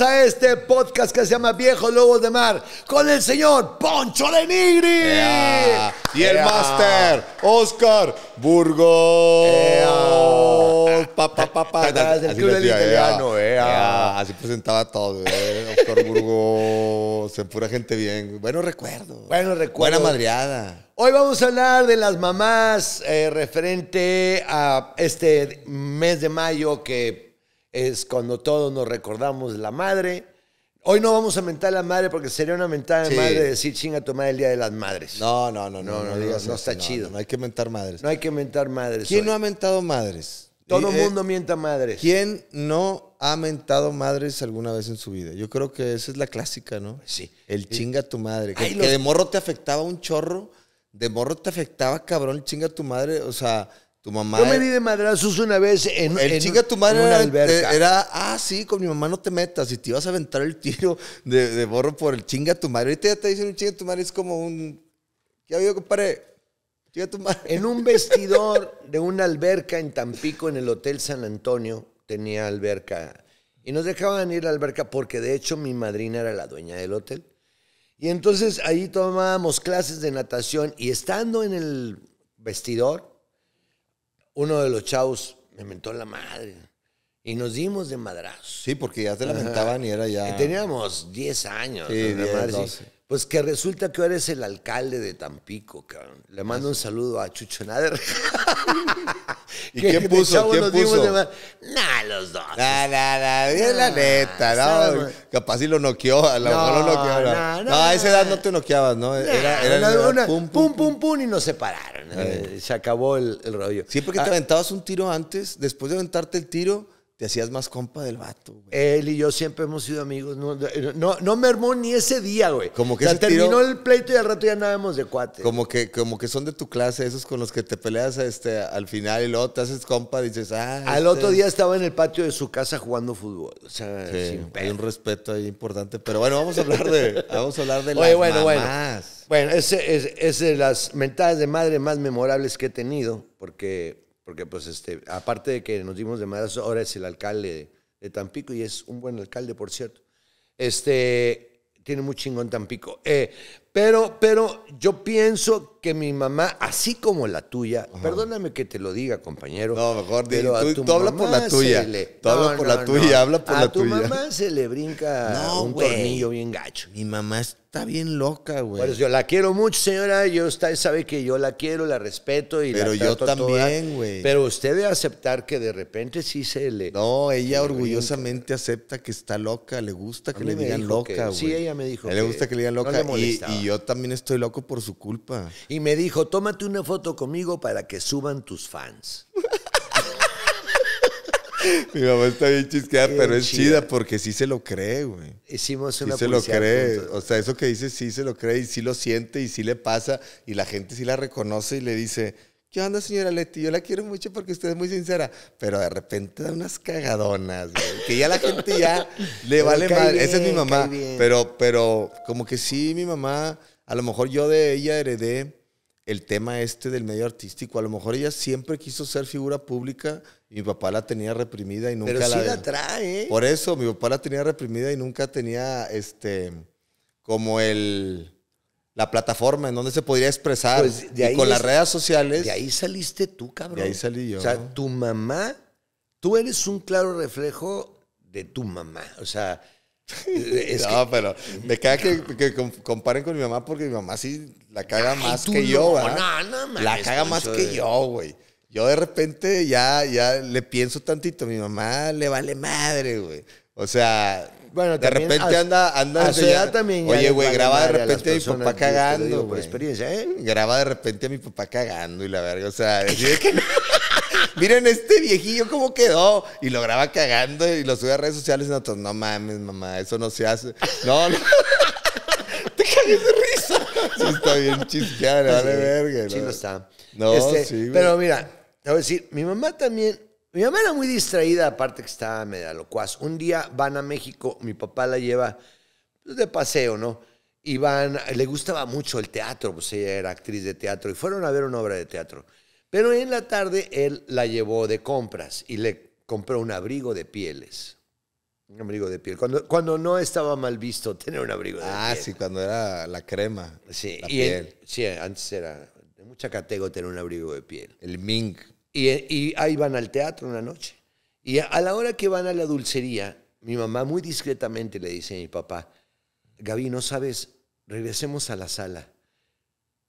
a este podcast que se llama Viejos Lobos de Mar con el señor Poncho de Nigri. y el máster Oscar Burgos. papá así, italiano. presentaba todo. Oscar Burgos. Se pura gente bien. Buenos recuerdos. Bueno recuerdos. Buena madreada. Hoy vamos a hablar de las mamás eh, referente a este mes de mayo que es cuando todos nos recordamos la madre. Hoy no vamos a mentar a la madre porque sería una mentada de madre decir chinga tu madre el día de las madres. No, no, no, no, no, no, está chido. No, hay que mentar madres. No hay que mentar madres. ¿Quién no ha mentado madres? Todo el eh, mundo mienta madres. ¿Quién no ha mentado madres alguna vez en su vida? Yo creo que esa es la clásica, ¿no? Pues sí. El chinga tu madre. que de morro te afectaba un chorro, de morro te afectaba cabrón, chinga tu madre. O sea, tu mamá. Yo me e- di de madrazos una vez en. El tu madre una alberca. Era, ah, sí, con mi mamá no te metas. Y te vas a aventar el tiro de, de borro por el chinga tu madre. Ahorita ya te dicen un chinga tu madre, es como un. ¿Qué ha habido, compadre? Chinga tu madre. En un vestidor de una alberca en Tampico, en el Hotel San Antonio, tenía alberca. Y nos dejaban ir a la alberca porque, de hecho, mi madrina era la dueña del hotel. Y entonces ahí tomábamos clases de natación y estando en el vestidor uno de los chavos me mentó la madre. Y nos dimos de madrazos. Sí, porque ya te lamentaban y era ya. Y teníamos 10 años. Pues que resulta que ahora es el alcalde de Tampico, cabrón. Le mando ah. un saludo a Chucho Nader. ¿Y qué quién puso? ¿Quién puso? los dos. Nah, no, no. Es la neta, ¿no? capaz si lo noqueó, a lo mejor lo noqueó. No, no, a esa edad no te noqueabas, ¿no? era, era una, pum, pum, pum, pum, y nos separaron. Eh. Eh, se acabó el, rollo. Siempre que ah. te aventabas un tiro antes, después de aventarte el tiro decías hacías más compa del vato, Él y yo siempre hemos sido amigos. No, no, eh, mermó ni ese día, güey. Como que se terminó el pleito y al rato ya andábamos de cuate. Como que, como que son de tu clase, esos con los que te peleas este, al final y luego te haces compa, y dices, ah. Al otro este". día estaba en el patio de su casa jugando fútbol. O sea, sí, hay un respeto ahí importante. Pero bueno, vamos a hablar de, vamos a hablar de las bueno, mamás. Bueno, bueno ese, las mentadas de madre más memorables que he tenido, porque porque pues este, aparte de que nos dimos de malas, ahora es el alcalde de, Tampico y es un buen alcalde, por cierto. Este, tiene muy chingón Tampico. Eh, pero, pero yo pienso que mi mamá, así como la tuya, perdóname que te lo diga, compañero. No, mejor pero tú, tú hablas por la tuya. Tú por la tuya, habla por la tuya. A tu mamá se le brinca un tornillo bien gacho. Mi mamá está bien loca, güey. Pues yo la quiero mucho, señora. Yo usted sabe que yo la quiero, la respeto y pero la Pero yo también, güey. Pero usted debe aceptar que de repente sí se le. No, ella orgullosamente acepta que está loca, le gusta que le digan loca, güey. Sí, ella me dijo. le gusta que le digan loca. y, yo también estoy loco por su culpa y me dijo, tómate una foto conmigo para que suban tus fans. Mi mamá está bien chisqueada, pero es chida. porque sí se lo cree, güey. Hicimos una Sí se lo cree. O sea, eso que dice sí se lo cree y sí lo siente y sí le pasa y la gente sí la reconoce y le dice, ¿qué onda, señora Leti? Yo la quiero mucho porque usted es muy sincera. Pero de repente da unas cagadonas, güey. Que ya la gente ya le vale más. Esa es mi mamá. Pero, pero como que sí, mi mamá, a lo mejor yo de ella heredé el tema este del medio artístico. A lo mejor ella siempre quiso ser figura pública y mi papá la tenía reprimida y nunca Pero la... sí la trae. ¿eh? Por eso, mi papá la tenía reprimida y nunca tenía, este, como el... La plataforma en donde se podría expresar. Pues, y con las redes sociales. De ahí saliste tú, cabrón. De ahí salí yo. O sea, tu mamá, tú eres un claro reflejo de tu mamá. O sea, no, pero me caga que, comparen con mi mamá porque mi mamá sí la caga más que yo, no, no, no La caga pues, más que yo, güey. Yo de repente ya, ya le pienso tantito, mi mamá le vale madre, güey. O sea, bueno, de repente anda, anda. también. Oye, güey, graba de repente a, mi papá cagando. ¿eh? Graba de repente a mi papá cagando y la verga. O sea, decide que. miren este viejillo cómo quedó. Y lo graba cagando y lo sube a redes sociales y nosotros, no mames, mamá, eso no se hace. No, no. Te cagué de risa. está bien chisqueada, verga. Sí, no está. No, este, sí, Pero mira, te voy a decir, mi mamá también mi mamá era muy distraída, aparte que estaba medio locuaz. Un día van a México, mi papá la lleva pues, de paseo, ¿no? Y van, le gustaba mucho el teatro, pues ella era actriz de teatro, y fueron a ver una obra de teatro. Pero en la tarde él la llevó de compras y le compró un abrigo de pieles. Un abrigo de piel. Cuando, no estaba mal visto tener un abrigo de ah, piel. Ah, sí, cuando era la crema. Sí, la piel. sí antes era de mucha categoría tener un abrigo de piel. El mink. Y, y ahí van al teatro una noche. Y a, a la hora que van a la dulcería, mi mamá muy discretamente le dice a mi papá, Gaby, no sabes, regresemos a la sala.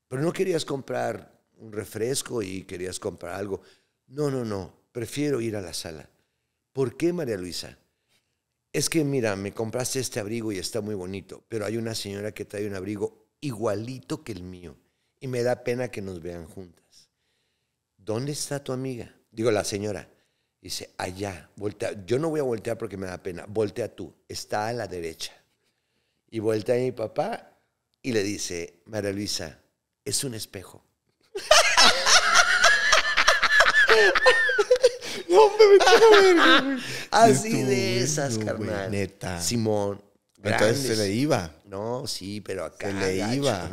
Pero no querías comprar un refresco y querías comprar algo. No, no, no, prefiero ir a la sala. ¿Por qué, María Luisa? Es que mira, me compraste este abrigo y está muy bonito, pero hay una señora que trae un abrigo igualito que el mío y me da pena que nos vean juntas. ¿Dónde está tu amiga? Digo, la señora. Dice, allá, voltea. Yo no voy a voltear porque me da pena. Voltea tú, está a la derecha. Y vuelta a mi papá y le dice, María Luisa, es un espejo. no Así ah, de esas, carnal. Simón. Entonces se le iba. No, sí, pero acá. Se le iba.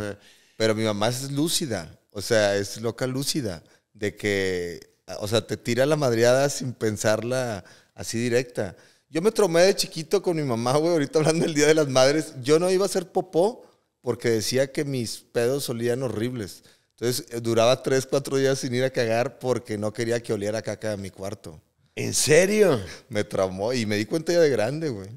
Pero mi mamá es lúcida. O sea, es loca lúcida. De que, o sea, te tira la madriada sin pensarla así directa. Yo me tromé de chiquito con mi mamá, güey, ahorita hablando del Día de las Madres. Yo no iba a ser popó porque decía que mis pedos solían horribles. Entonces eh, duraba tres, cuatro días sin ir a cagar porque no quería que oliera caca en mi cuarto. ¿En serio? Me traumó y me di cuenta ya de grande, güey.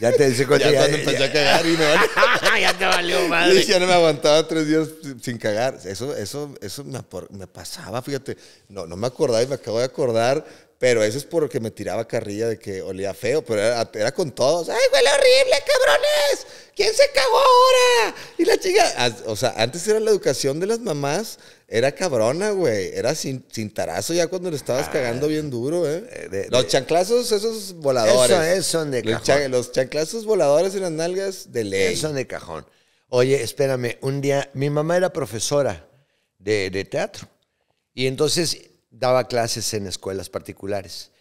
Ya te dice cuenta. ya, cuando empecé a cagar y me ya te valió madre. Y ya no me aguantaba tres días sin cagar. Eso, eso, eso me, me pasaba, fíjate. No, no me acordaba y me acabo de acordar pero eso es porque me tiraba carrilla de que olía feo, pero era, con todos. ¡Ay, huele horrible, cabrones! ¿Quién se cagó ahora? Y la chica. O sea, antes era la educación de las mamás, era cabrona, güey. Era sin, sin tarazo ya cuando le estabas ah. cagando bien duro, ¿eh? eh los chanclazos, esos voladores. Eso es, son de cajón. Los, chanclazos voladores en las nalgas de ley. son de cajón. Oye, espérame, un día, mi mamá era profesora de, de teatro. Y entonces daba clases en escuelas particulares.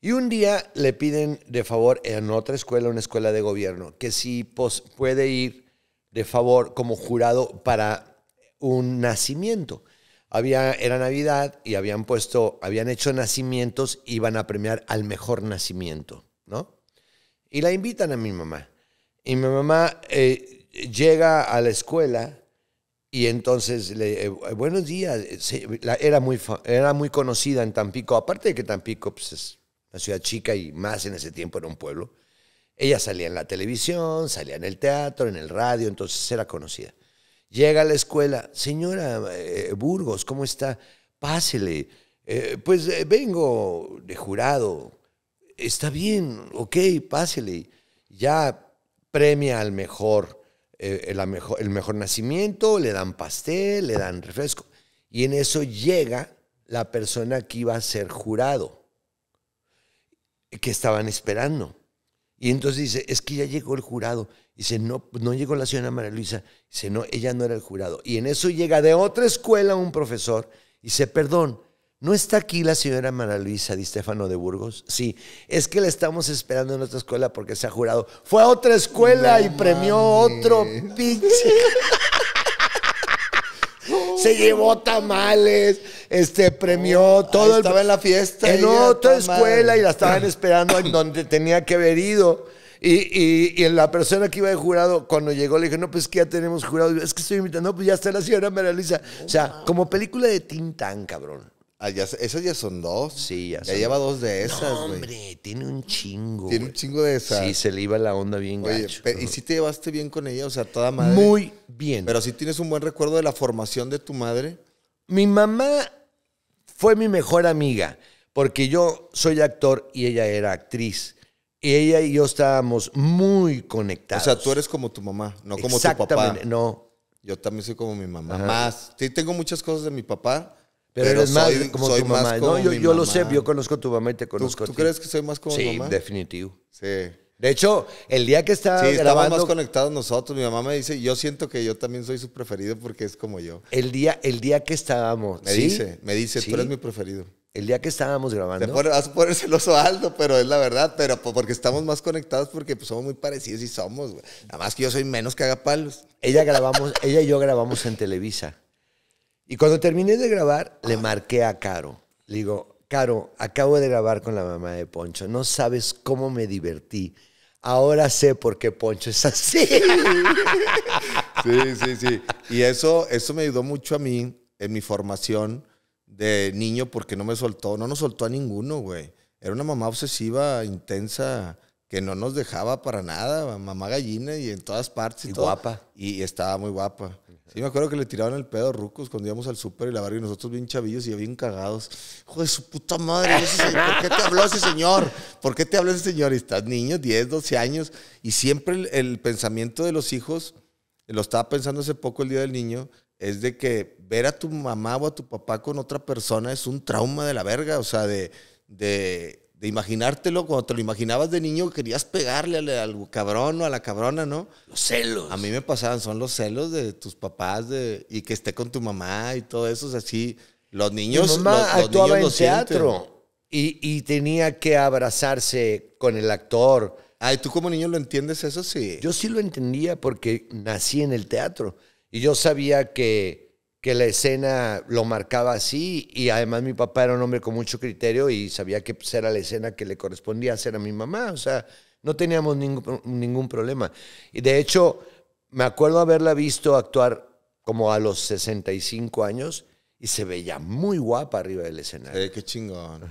Y un día le piden de favor en otra escuela, una escuela de gobierno, que si puede ir de favor como jurado para un nacimiento. Había, era Navidad y habían puesto, habían hecho nacimientos, y iban a premiar al mejor nacimiento, ¿no? Y la invitan a mi mamá. Y mi mamá eh, llega a la escuela y entonces, le, eh, buenos días, eh, era, muy, era muy conocida en Tampico, aparte de que Tampico pues, es una ciudad chica y más en ese tiempo era un pueblo. Ella salía en la televisión, salía en el teatro, en el radio, entonces era conocida. Llega a la escuela, señora eh, Burgos, ¿cómo está? Pásele. pues vengo de jurado. Está bien, ok, pásele. Ya premia al mejor. Eh, mejor, el mejor nacimiento, le dan pastel, le dan refresco. Y en eso llega la persona que iba a ser jurado, que estaban esperando. Y entonces dice, es que ya llegó el jurado. Dice, no, no llegó la señora María Luisa. Dice, no, ella no era el jurado. Y en eso llega de otra escuela un profesor. y Dice, perdón, ¿No está aquí la señora Mara Luisa Di Stefano de Burgos? Sí, es que la estamos esperando en otra escuela porque se ha jurado. Fue a otra escuela y premió otro pinche. se llevó tamales, este premió todo. el... estaba en la fiesta. En otra escuela y la estaban esperando en donde tenía que haber ido. Y, la persona que iba de jurado, cuando llegó, le dije, no, pues que ya tenemos jurado. es que estoy invitando, no, pues ya está la señora Mara Luisa. o sea, como película de Tintán, cabrón. Ah, esas ya son dos. Sí, ya, lleva dos de esas, hombre, tiene un chingo. Tiene un chingo de esas. Sí, se le iba la onda bien Oye, ¿Y si te llevaste bien con ella? O sea, toda madre. Muy bien. Pero si tienes un buen recuerdo de la formación de tu madre. Mi mamá fue mi mejor amiga, porque yo soy actor y ella era actriz. Y ella y yo estábamos muy conectados. O sea, tú eres como tu mamá, no como tu papá. Exactamente, no. Yo también soy como mi mamá. Más. Sí, tengo muchas cosas de mi papá pero, eres más como tu mamá. ¿no? yo, lo sé, yo conozco a tu mamá y te conozco ¿Tú, a ti. ¿Tú crees que soy más como mamá? Sí, definitivo. Sí. De hecho, el día que grabando... sí, estábamos más conectados nosotros. Mi mamá me dice, yo siento que yo también soy su preferido porque es como yo. El día, el día que estábamos... Me dice, me dice, tú eres mi preferido. El día que estábamos grabando... Te vas a el celoso alto pero es la verdad. Pero porque estamos más conectados porque pues, somos muy parecidos y somos, güey. Nada más que yo soy menos palos. Ella grabamos, ella y yo grabamos en Televisa. Y cuando terminé de grabar, le marqué a Caro. Le digo, Caro, acabo de grabar con la mamá de Poncho. No sabes cómo me divertí. Ahora sé por qué Poncho es así. Sí, sí, sí. Y eso, eso me ayudó mucho a mí en mi formación de niño porque no me soltó, no nos soltó a ninguno, güey. Era una mamá obsesiva, intensa, que no nos dejaba para nada, mamá gallina y en todas partes. Y, guapa. y estaba muy guapa. Sí, me acuerdo que le tiraban el pedo a Rucos cuando íbamos al súper y la barrio y nosotros bien chavillos y bien cagados. Hijo su puta madre, ¿por qué te habló ese señor? ¿Por qué te habló ese señor? Y estás niño, 10, 12 años. Y siempre el, pensamiento de los hijos, lo estaba pensando hace poco el día del niño, es de que ver a tu mamá o a tu papá con otra persona es un trauma de la verga. O sea, de, de de imaginártelo, cuando te lo imaginabas de niño, querías pegarle al, cabrón o a la cabrona, ¿no? Los celos. A mí me pasaban, son los celos de tus papás y que esté con tu mamá y todo eso, así. los niños... Mi mamá en teatro y, y, tenía que abrazarse con el actor. Ay, ¿tú como niño lo entiendes eso? Sí. Yo sí lo entendía porque nací en el teatro y yo sabía que que la escena lo marcaba así y además mi papá era un hombre con mucho criterio y sabía que pues, era la escena que le correspondía hacer a mi mamá, o sea, no teníamos ningún, ningún problema. Y de hecho, me acuerdo haberla visto actuar como a los 65 años y se veía muy guapa arriba del escenario. qué chingón.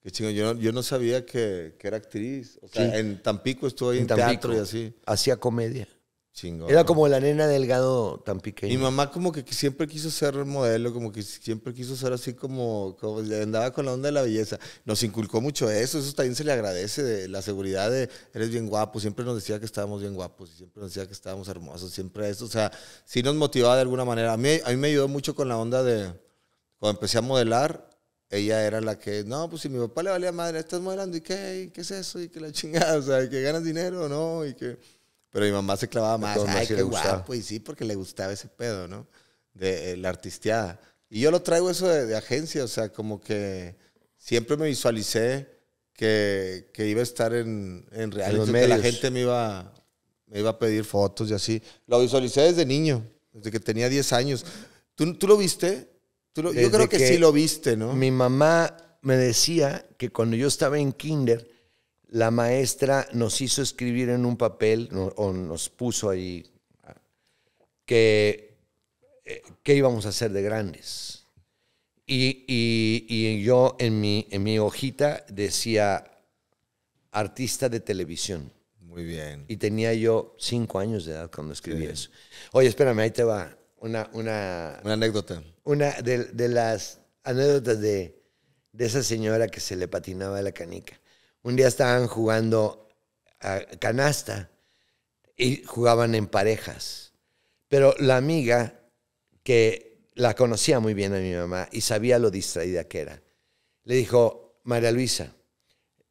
Qué chingón. Yo, no sabía que, era actriz. O sea, en Tampico estuve ahí en, teatro y así. Hacía comedia. Era como la nena delgado tan pequeña. Mi mamá como que siempre quiso ser modelo, como que siempre quiso ser así como, como le andaba con la onda de la belleza. Nos inculcó mucho eso, eso también se le agradece, de la seguridad de eres bien guapo, siempre nos decía que estábamos bien guapos, siempre nos decía que estábamos hermosos, siempre eso, o sea, sí nos motivaba de alguna manera. A mí, a mí me ayudó mucho con la onda de, cuando empecé a modelar, ella era la que, no, pues si mi papá le valía madre, estás modelando, ¿y qué? ¿Qué es eso? ¿Y que la chingada? O sea, que ganas dinero, ¿no? Y que... Pero mi mamá se clavaba más. Ay, qué guapo. Y sí, porque le gustaba ese pedo, ¿no? De eh, la artisteada. Y yo lo traigo eso de, agencia, o sea, como que siempre me visualicé que, que iba a estar en, en reality, que la gente me iba, me iba a pedir fotos y así. Lo visualicé desde niño, desde que tenía 10 años. ¿Tú, tú lo viste? yo creo que, que sí lo viste, ¿no? Mi mamá me decía que cuando yo estaba en kinder, la maestra nos hizo escribir en un papel, o nos puso ahí, que, eh, íbamos a hacer de grandes. Y, yo en mi, en mi hojita decía artista de televisión. Muy bien. Y tenía yo cinco años de edad cuando escribí eso. Oye, espérame, ahí te va una... Una, una anécdota. Una de, las anécdotas de, de esa señora que se le patinaba la canica. Un día estaban jugando a canasta y jugaban en parejas. Pero la amiga que la conocía muy bien a mi mamá y sabía lo distraída que era, le dijo, María Luisa,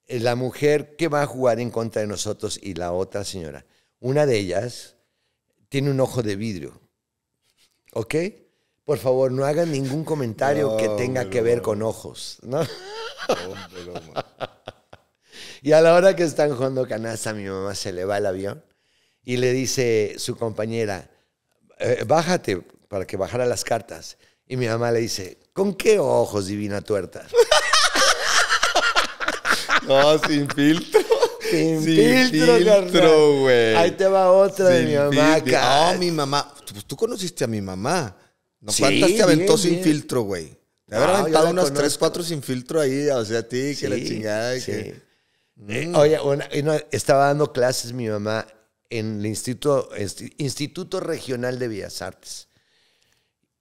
eh, la mujer que va a jugar en contra de nosotros y la otra señora, una de ellas tiene un ojo de vidrio. ¿Ok? Por favor, no hagan ningún comentario que tenga que ver con ojos. ¿no? Y a la hora que están jugando canasta, mi mamá se le va el avión y le dice su compañera, eh, bájate para que bajara las cartas. Y mi mamá le dice, ¿con qué ojos, divina tuerta? no, sin filtro. Sin, sin filtro, güey. Ahí te va otra de mi mamá. Ah, mi mamá. Pues, tú conociste a mi mamá. ¿No? Sí, ¿Cuántas te aventó sin filtro, güey? Te habrá aventado unas tres, cuatro sin filtro ahí, o sea, a ti, que la chingada. Sí. Que... Eh, mm. Oye, estaba dando clases mi mamá en el Instituto, Instituto Regional de Bellas Artes.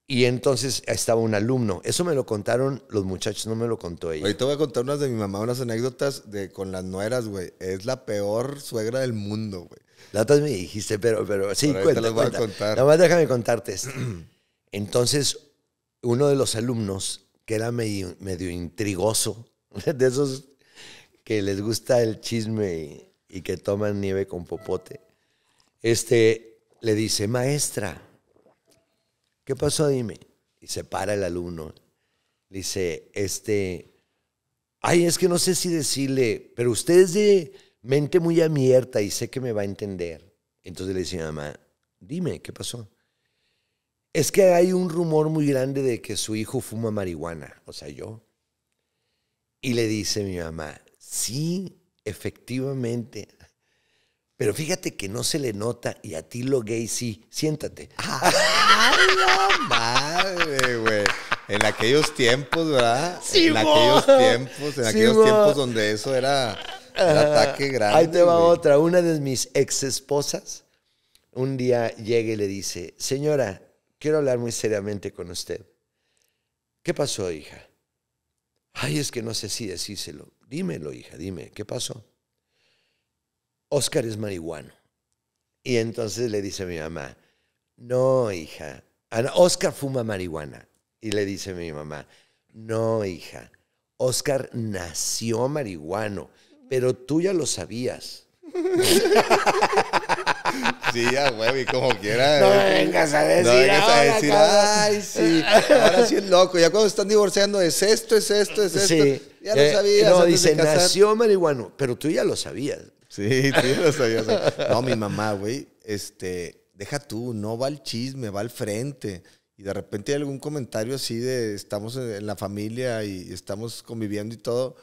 Y entonces estaba un alumno. Eso me lo contaron los muchachos, no me lo contó ella. Ahorita voy a contar unas de mi mamá, unas anécdotas de con las nueras, güey. Es la peor suegra del mundo, güey. La otra me dijiste, pero, pero sí, cuéntame. cuenta, déjame contarte esto. Entonces, uno de los alumnos, que era medio intrigoso, de esos que les gusta el chisme y, que toman nieve con popote, este, le dice, maestra, ¿qué pasó? Dime. Y se para el alumno. dice, este, ay, es que no sé si decirle, pero usted es de mente muy abierta y sé que me va a entender. Entonces le dice mamá, dime, ¿qué pasó? Es que hay un rumor muy grande de que su hijo fuma marihuana, o sea, yo. Y le dice mi mamá, Sí, efectivamente. Pero fíjate que no se le nota y a ti lo gay sí. Siéntate. ¡Ay, madre, güey! En aquellos tiempos, ¿verdad? Sí, en aquellos tiempos, en aquellos tiempos donde eso era un ah, ataque grande. Ahí te va otra. Una de mis ex esposas un día llega y le dice: Señora, quiero hablar muy seriamente con usted. ¿Qué pasó, hija? Ay, es que no sé si decírselo. Dímelo, hija, dime, ¿qué pasó? Oscar es marihuano. Y entonces le dice a mi mamá, no, hija, Oscar fuma marihuana. Y le dice a mi mamá, no, hija, Oscar nació marihuano, pero tú ya lo sabías. Sí, ya, güey, como quiera. No eh. vengas a decir. No vengas ahora, a decir, ay, sí. Ahora sí es loco. Ya cuando están divorciando, es esto, es esto, es sí. esto. Ya lo eh, sabías. No, dice, nació marihuano, pero tú ya lo sabías. Sí, tú ya lo sabías. no, mi mamá, güey, este, deja tú, no va al chisme, va al frente. Y de repente hay algún comentario así de estamos en la familia y estamos conviviendo y todo.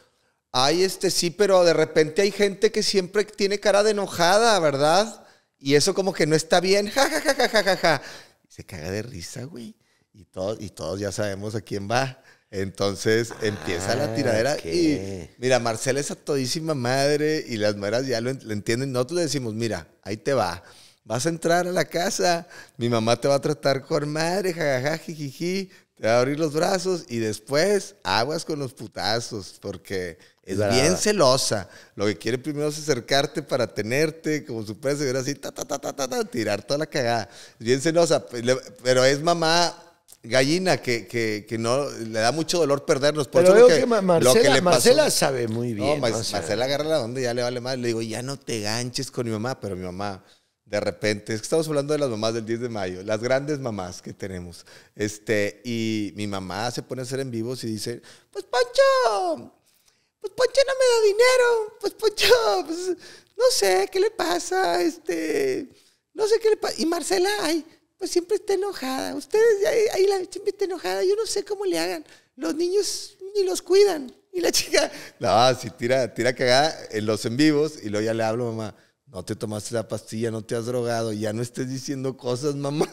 Ay, este sí, pero de repente hay gente que siempre tiene cara de enojada, ¿verdad? Y eso como que no está bien, ja, ja, ja, se caga de risa, güey. Y todos, y todos ya sabemos a quién va. Entonces empieza la ah, tiradera y mira, Marcela es a todísima madre y las mueras ya lo, entienden. Nosotros le decimos, mira, ahí te va. Vas a entrar a la casa, mi mamá te va a tratar con madre, jajaja, jijiji, te va a abrir los brazos y después aguas con los putazos, porque es bien celosa. Lo que quiere primero es acercarte para tenerte, como su se y así, ta, ta, ta, ta, ta, tirar toda la cagada. Es bien celosa, pero es mamá gallina que, que, que, no le da mucho dolor perdernos. Por Pero veo que, Marcela, Marcela sabe muy bien. Marcela agarra la onda y ya le vale más. Le digo, ya no te ganches con mi mamá. Pero mi mamá, de repente, es que estamos hablando de las mamás del 10 de mayo, las grandes mamás que tenemos. Este, y mi mamá se pone a hacer en vivos y dice, pues Pancho, pues Poncho no me da dinero, pues Poncho, pues, no sé, ¿qué le pasa? Este, no sé qué le pasa. Y Marcela, ay, pues siempre está enojada. Ustedes eh, ahí, la siempre está enojada, yo no sé cómo le hagan. Los niños ni los cuidan. Y la chica, no, si tira, tira cagada en los en vivos y luego ya le hablo, mamá no te tomaste la pastilla, no te has drogado, ya no estés diciendo cosas, mamá.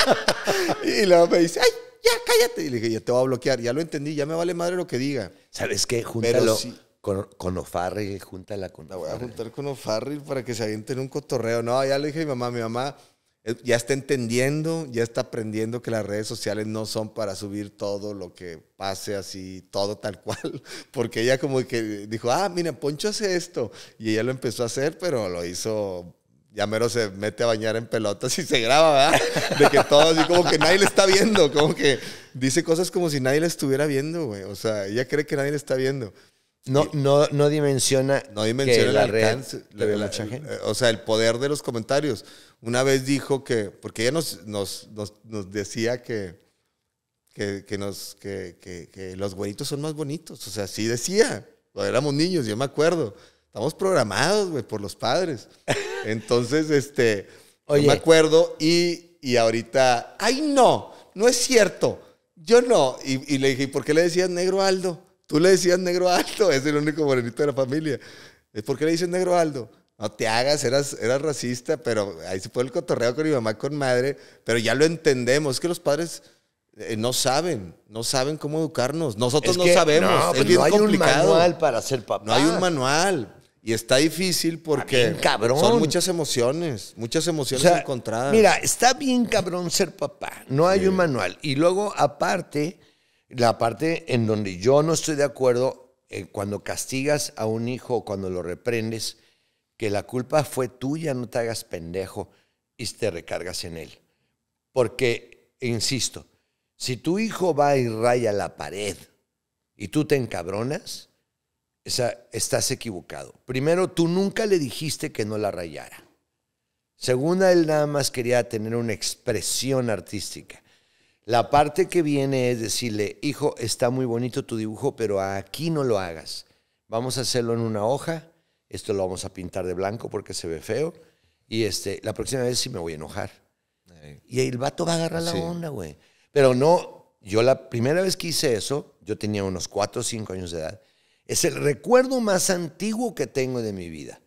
y luego me dice, ay, ya cállate. Y le dije, ya te voy a bloquear, ya lo entendí, ya me vale madre lo que diga. ¿Sabes qué? Júntalo con, con júntala con La voy a juntar con Ofarri para que se avienten un cotorreo. No, ya le dije a mi mamá, mi mamá eh, ya está entendiendo, ya está aprendiendo que las redes sociales no son para subir todo lo que pase así, todo tal cual, porque ella como que dijo, ah, mira, Poncho hace esto, y ella lo empezó a hacer, pero lo hizo ya mero se mete a bañar en pelotas y se graba, ¿verdad? De que todo así como que nadie le está viendo, como que dice cosas como si nadie le estuviera viendo, güey. O sea, ella cree que nadie le está viendo. No, no, no dimensiona. No dimensiona el alcance. de la, O sea, el poder de los comentarios. Una vez dijo que, porque ella nos, nos, nos, nos decía que, que, que nos, que, que, los güeritos son más bonitos. O sea, sí decía. Cuando éramos niños, yo me acuerdo. Estamos programados, güey, por los padres. Entonces, este, me acuerdo y, ahorita, ay no, no es cierto, yo no. Y, le dije, ¿y por qué le decías negro Aldo? Tú le decías negro Aldo, es el único morenito de la familia. ¿Por qué le dices negro Aldo? No te hagas, eras, racista, pero ahí se fue el cotorreo con mi mamá, con madre, pero ya lo entendemos, es que los padres eh, no saben, no saben cómo educarnos, nosotros no sabemos, es pues, bien no hay un manual para ser papá. No hay un manual, y está difícil porque son muchas emociones, muchas emociones encontradas. Mira, está bien cabrón ser papá, no hay un manual. Y luego, aparte, la parte en donde yo no estoy de acuerdo, eh, cuando castigas a un hijo, o cuando lo reprendes, que la culpa fue tuya, no te hagas pendejo y te recargas en él. Porque, insisto, si tu hijo va y raya la pared y tú te encabronas, estás equivocado. Primero, tú nunca le dijiste que no la rayara. Segunda, él nada más quería tener una expresión artística. La parte que viene es decirle, hijo, está muy bonito tu dibujo, pero aquí no lo hagas. Vamos a hacerlo en una hoja, esto lo vamos a pintar de blanco porque se ve feo, y este, la próxima vez sí me voy a enojar. Y el vato va a agarrar la onda, güey. Pero no, yo la primera vez que hice eso, yo tenía unos 4 o 5 años de edad, es el recuerdo más antiguo que tengo de mi vida.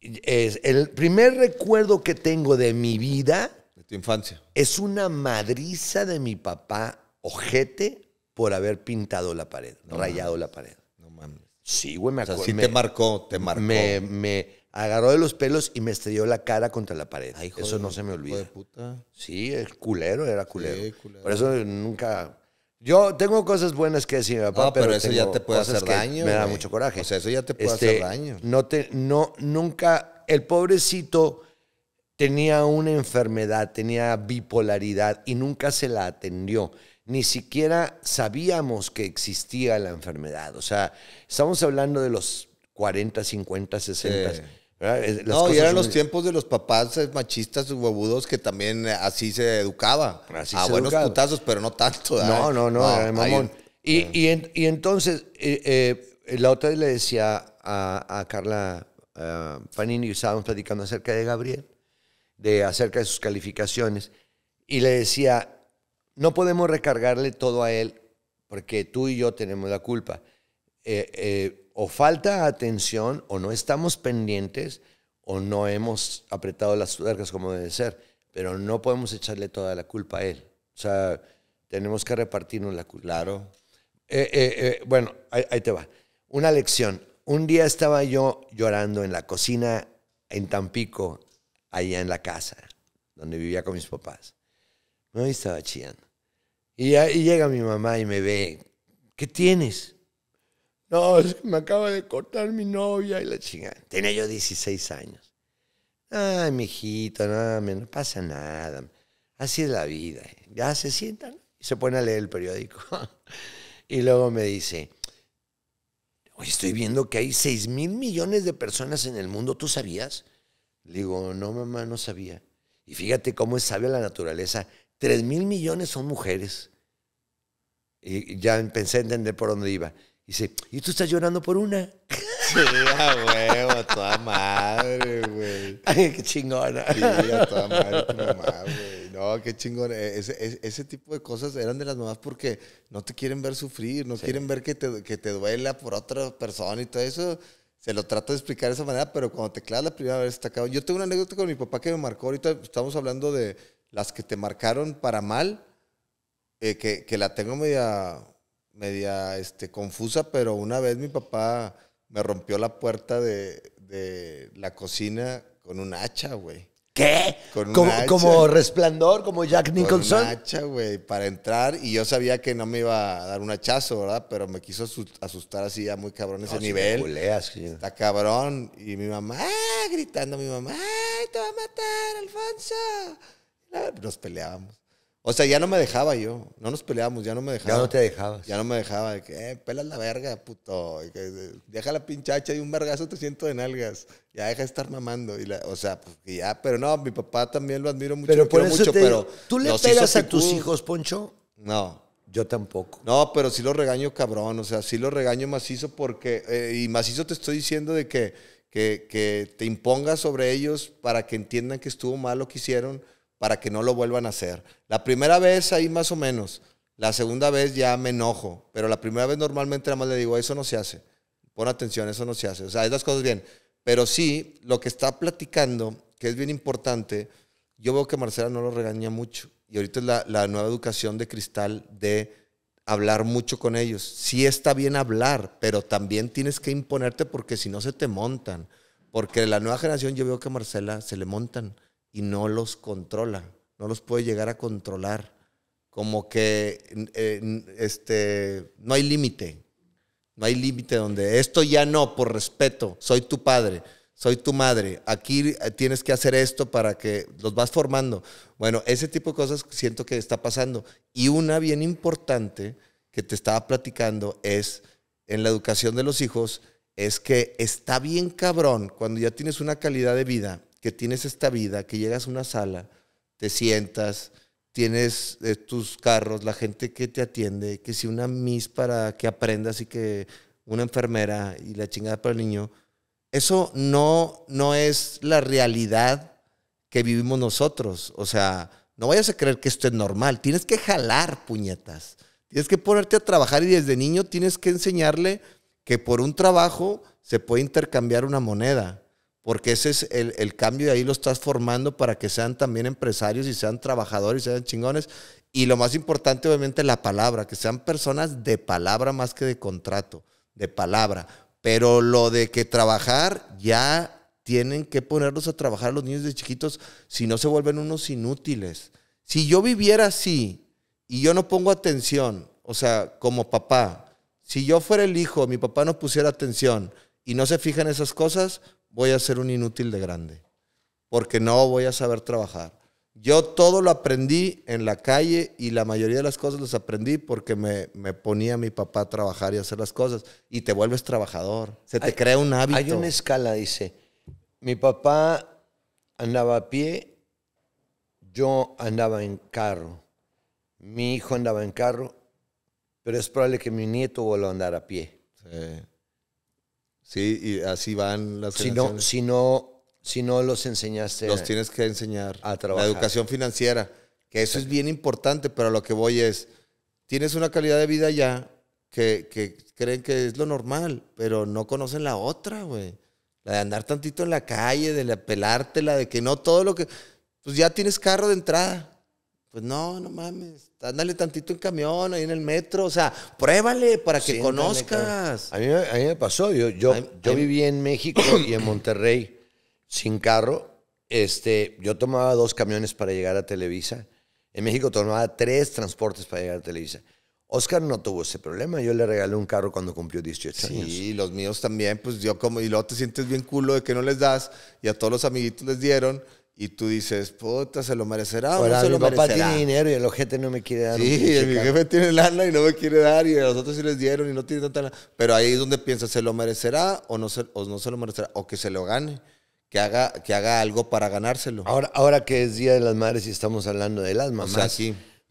Es el primer recuerdo que tengo de mi vida. De tu infancia. Es una madriza de mi papá, ojete, por haber pintado la pared, rayado la pared. No mames. Sí, güey, me acuerdo. O te marcó, te marcó. Me, agarró de los pelos y me estrelló la cara contra la pared. Ay, eso no se me olvida. de puta. Sí, es culero, era culero. Por eso nunca yo tengo cosas buenas que decir, papá, pero, eso ya te puede hacer daño. Me da mucho coraje. O sea, eso ya te puede este, hacer daño. No te, no, nunca. El pobrecito tenía una enfermedad, tenía bipolaridad y nunca se la atendió. Ni siquiera sabíamos que existía la enfermedad. O sea, estamos hablando de los 40, 50, 60 no, y eran los tiempos de los papás eh, machistas huevudos que también eh, así se educaba. Así a ah, buenos putazos, pero no tanto. No, no, no, Y, entonces, eh, la otra vez le decía a, Carla Panini, estábamos platicando acerca de Gabriel, de acerca de sus calificaciones, y le decía, no podemos recargarle todo a él porque tú y yo tenemos la culpa. eh, o falta atención o no estamos pendientes o no hemos apretado las tuercas como debe ser, pero no podemos echarle toda la culpa a él. O sea, tenemos que repartirnos la culpa. Claro. Eh, eh, eh, bueno, ahí, te va. Una lección. Un día estaba yo llorando en la cocina en Tampico, allá en la casa, donde vivía con mis papás. No, estaba chillando. Y, y llega mi mamá y me ve, ¿qué tienes? No, me acaba de cortar mi novia y la chingada. Tenía yo 16 años. Ay, ah, mijito, no, no pasa nada. Así es la vida. Eh. Ya se sientan y se ponen a leer el periódico. y luego me dice, hoy estoy viendo que hay 6 mil millones de personas en el mundo, ¿tú sabías? Le digo, no, mamá, no sabía. Y fíjate cómo es sabia la naturaleza. 3 mil millones son mujeres. Y ya empecé a entender por dónde iba. Dice, ¿y tú estás llorando por una? Sí, a huevo, toda madre, güey. Ay, qué chingona. Sí, a toda madre mamá, güey. No, qué chingona. E, ese, e, ese, tipo de cosas eran de las mamás porque no te quieren ver sufrir, no quieren ver que te, que duela por otra persona y todo eso. Se lo trata de explicar de esa manera, pero cuando te clavas la primera vez, está acabado. Yo tengo una anécdota con mi papá que me marcó ahorita. Estamos hablando de las que te marcaron para mal, eh, que la tengo media media este, confusa, pero una vez mi papá me rompió la puerta de, la cocina con un hacha, güey. ¿Qué? Con un hacha, como, resplandor, como Jack Nicholson. Con un hacha, güey, para entrar. Y yo sabía que no me iba a dar un hachazo, ¿verdad? Pero me quiso asustar así ya muy cabrón ese nivel. Está cabrón. Y mi mamá, gritando, mi mamá, te va a matar, Alfonso! Nos peleábamos. O sea, ya no me dejaba yo. No nos peleábamos, ya no me dejaba. Ya no te dejabas. Ya no me dejaba. De que, eh, pelas la verga, puto. Eh, deja la pinchacha y un vergazo te siento de nalgas. Ya deja de estar mamando. o sea, pues ya. Pero no, mi papá también lo admiro mucho. Pero por mucho, pero ¿Tú le pegas a tus hijos, Poncho? No. Yo tampoco. No, pero sí lo regaño cabrón. O sea, sí lo regaño macizo porque... Eh, y macizo te estoy diciendo de que, que, que te impongas sobre ellos para que entiendan que estuvo mal lo que hicieron para que no lo vuelvan a hacer. La primera vez ahí más o menos, la segunda vez ya me enojo, pero la primera vez normalmente nada más le digo, eso no se hace, pon atención, eso no se hace, o sea, esas cosas bien. Pero sí, lo que está platicando, que es bien importante, yo veo que Marcela no lo regaña mucho, y ahorita es la, nueva educación de cristal de hablar mucho con ellos. Sí está bien hablar, pero también tienes que imponerte porque si no se te montan. Porque la nueva generación yo veo que a Marcela se le montan y no los controla, no los puede llegar a controlar. Como que eh, este, no hay límite, no hay límite donde esto ya no, por respeto, soy tu padre, soy tu madre, aquí eh, tienes que hacer esto para que los vas formando. Bueno, ese tipo de cosas siento que está pasando. Y una bien importante que te estaba platicando es en la educación de los hijos, es que está bien cabrón cuando ya tienes una calidad de vida que tienes esta vida, que llegas a una sala, te sientas, tienes eh, tus carros, la gente que te atiende, que si una mis para que aprendas y que una enfermera y la chingada para el niño, eso no, no es la realidad que vivimos nosotros. O sea, no vayas a creer que esto es normal. Tienes que jalar puñetas. Tienes que ponerte a trabajar y desde niño tienes que enseñarle que por un trabajo se puede intercambiar una moneda porque ese es el, el, cambio y ahí lo estás formando para que sean también empresarios y sean trabajadores y sean chingones. Y lo más importante, obviamente, la palabra, que sean personas de palabra más que de contrato, de palabra. Pero lo de que trabajar, ya tienen que ponerlos a trabajar los niños de chiquitos, si no se vuelven unos inútiles. Si yo viviera así y yo no pongo atención, o sea, como papá, si yo fuera el hijo, mi papá no pusiera atención y no se fijan esas cosas, voy a ser un inútil de grande, porque no voy a saber trabajar. Yo todo lo aprendí en la calle y la mayoría de las cosas las aprendí porque me, ponía mi papá a trabajar y hacer las cosas. Y te vuelves trabajador, se te crea un hábito. Hay una escala, dice. Mi papá andaba a pie, yo andaba en carro, mi hijo andaba en carro, pero es probable que mi nieto vuelva a andar a pie. Sí. Sí, y así van las si No, si, no, si no los enseñaste. Los tienes que enseñar. A trabajar. La educación financiera, que eso es bien importante, pero lo que voy es, tienes una calidad de vida ya que, que creen que es lo normal, pero no conocen la otra, güey. La de andar tantito en la calle, de la pelártela, de que no todo lo que... Pues ya tienes carro de entrada pues no, no mames. Ándale tantito en camión, ahí en el metro. O sea, pruébale para que conozcas. A mí, a mí, me pasó. Yo, yo, yo viví en México y en Monterrey sin carro. Este, yo tomaba dos camiones para llegar a Televisa. En México tomaba tres transportes para llegar a Televisa. Oscar no tuvo ese problema. Yo le regalé un carro cuando cumplió 18 años. Sí, los míos también. Pues yo como... Y luego te sientes bien culo de que no les das. Y a todos los amiguitos les dieron. Y tú dices, puta, se lo merecerá o no se papá tiene dinero y el ojete no me quiere dar. Sí, el mi jefe tiene lana y no me quiere dar y a los otros sí les dieron y no tiene tanta lana. Pero ahí es donde piensas, ¿se lo merecerá o no se, o no se lo merecerá? O que se lo gane, que haga, que haga algo para ganárselo. Ahora, ahora que es Día de las Madres y estamos hablando de las mamás,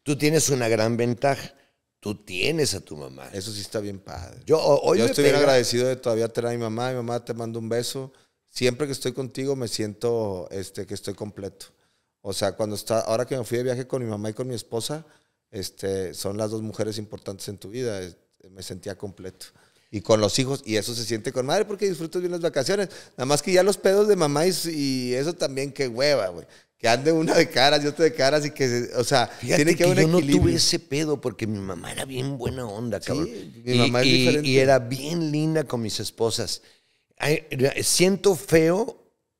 tú tienes una gran ventaja. Tú tienes a tu mamá. Eso sí está bien padre. Yo, hoy estoy bien agradecido de todavía tener a mi mamá. Mi mamá te mando un beso siempre que estoy contigo me siento este, que estoy completo. O sea, cuando está, ahora que me fui de viaje con mi mamá y con mi esposa, este, son las dos mujeres importantes en tu vida, me sentía completo. Y con los hijos, y eso se siente con madre porque disfruto bien las vacaciones. Nada más que ya los pedos de mamá y, eso también, qué hueva, güey. Que ande una de caras y otra de caras y que, o sea, tiene que, haber un yo no tuve ese pedo porque mi mamá era bien buena onda, cabrón. mamá y era bien linda con mis esposas siento feo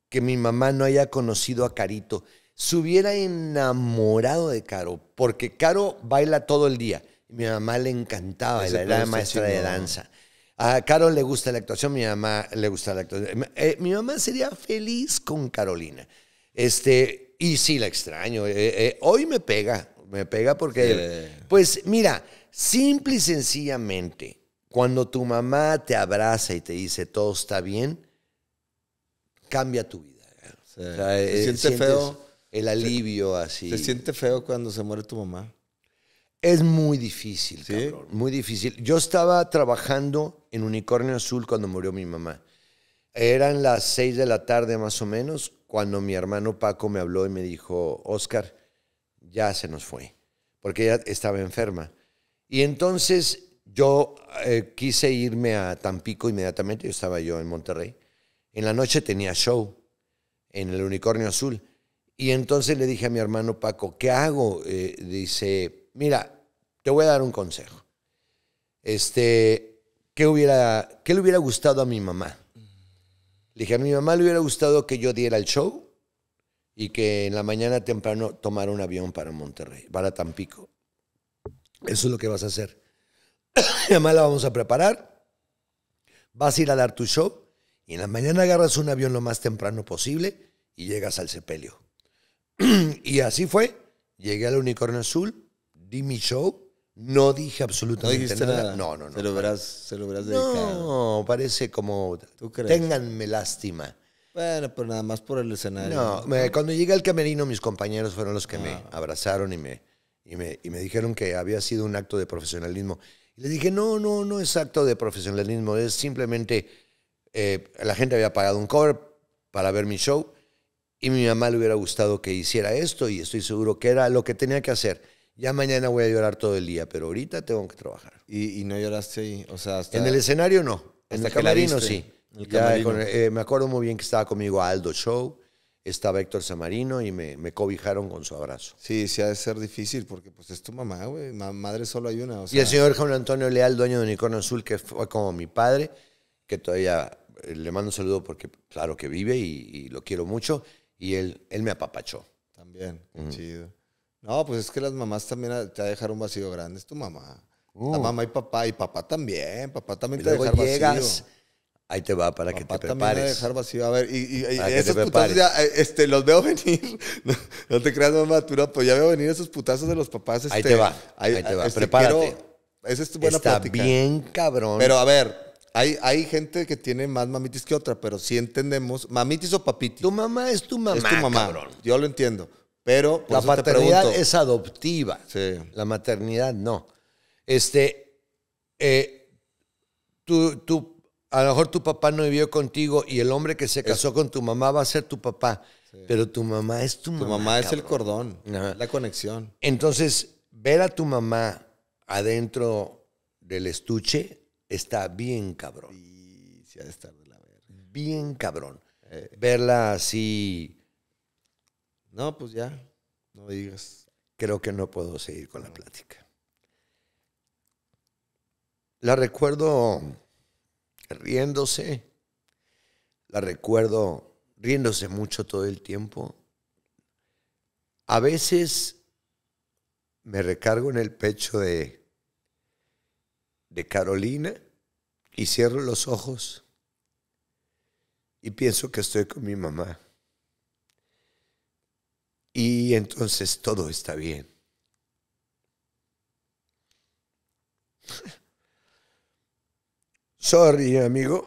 que mi mamá no haya conocido a Carito. Se hubiera enamorado de Caro, porque Caro baila todo el día. Mi mamá le encantaba, era maestra de danza. A Caro le gusta la actuación, mi mamá le gusta la actuación. Eh, eh, mi mamá sería feliz con Carolina. Este, y sí, la extraño. Eh, hoy me pega, me pega porque... Pues mira, simple y sencillamente, cuando tu mamá te abraza y te dice todo está bien, cambia tu vida. ¿eh? se eh, siente feo. El alivio así. Se siente feo cuando se muere tu mamá. Es muy difícil, ¿Sí? muy difícil. Yo estaba trabajando en Unicornio Azul cuando murió mi mamá. Eran las seis de la tarde más o menos cuando mi hermano Paco me habló y me dijo, Oscar, ya se nos fue, porque ella estaba enferma. Y entonces yo eh, quise irme a Tampico inmediatamente, yo estaba yo en Monterrey. En la noche tenía show en el Unicornio Azul. Y entonces le dije a mi hermano Paco, ¿qué hago? Eh, dice, mira, te voy a dar un consejo. Este, ¿qué, hubiera, ¿Qué le hubiera gustado a mi mamá? Le dije, a mi mamá le hubiera gustado que yo diera el show y que en la mañana temprano tomara un avión para Monterrey, para Tampico. Eso es lo que vas a hacer. Además la vamos a preparar. Vas a ir a dar tu show y en la mañana agarras un avión lo más temprano posible y llegas al sepelio. y así fue. Llegué al Unicornio Azul, di mi show, no dije absolutamente nada. No, no, no. Se lo verás, se lo No, parece como. ¿Tú crees? Ténganme lástima. Bueno, pero nada más por el escenario. No, me, cuando llegué al camerino, mis compañeros fueron los que me ah. abrazaron y me, y y me dijeron que había sido un acto de profesionalismo. Le dije, no, no, no es acto de profesionalismo, es simplemente, eh, la gente había pagado un cover para ver mi show y mi mamá le hubiera gustado que hiciera esto y estoy seguro que era lo que tenía que hacer. Ya mañana voy a llorar todo el día, pero ahorita tengo que trabajar. ¿Y, no lloraste ahí? O sea, en el escenario no, en el camarino sí. Eh, me acuerdo muy bien que estaba conmigo Aldo Show, estaba Héctor Samarino y me, me, cobijaron con su abrazo. Sí, sí ha de ser difícil porque pues es tu mamá, güey. Madre solo hay una. Y el señor Juan Antonio Leal, dueño de Unicorno Azul, que fue como mi padre, que todavía eh, le mando un saludo porque claro que vive y, lo quiero mucho. Y él, él me apapachó. También, chido. No, pues es que las mamás también te dejar un vacío grande. Es tu mamá. La uh. mamá y papá, y papá también. Papá también te a dejar llegas, vacío Ahí te va para que te prepares. También va a dejar vacío. A ver, y, esos putazos ya, eh, este, los veo venir. No, te creas, mamá, tú no, pues ya veo venir esos putazos de los papás. ahí te este, va, ahí, te va. Este, prepárate. esa es tu buena Está bien cabrón. Pero a ver, hay, hay gente que tiene más mamitis que otra, pero sí entendemos. ¿Mamitis o papitis? Tu mamá es tu mamá, Es tu mamá, cabrón. Yo lo entiendo. Pero la paternidad es adoptiva. Sí. La maternidad no. Este, eh, tu, tu a lo mejor tu papá no vivió contigo y el hombre que se casó con tu mamá va a ser tu papá, pero tu mamá es tu, mamá. Tu mamá es el cordón, la conexión. Entonces, ver a tu mamá adentro del estuche está bien cabrón. Sí, ha de estar de la verga. Bien cabrón. Eh. Verla así. No, pues ya, no digas. Creo que no puedo seguir con la plática. La recuerdo riéndose. La recuerdo riéndose mucho todo el tiempo. A veces me recargo en el pecho de, de Carolina y cierro los ojos y pienso que estoy con mi mamá. Y entonces todo está bien. Sorry, amigo.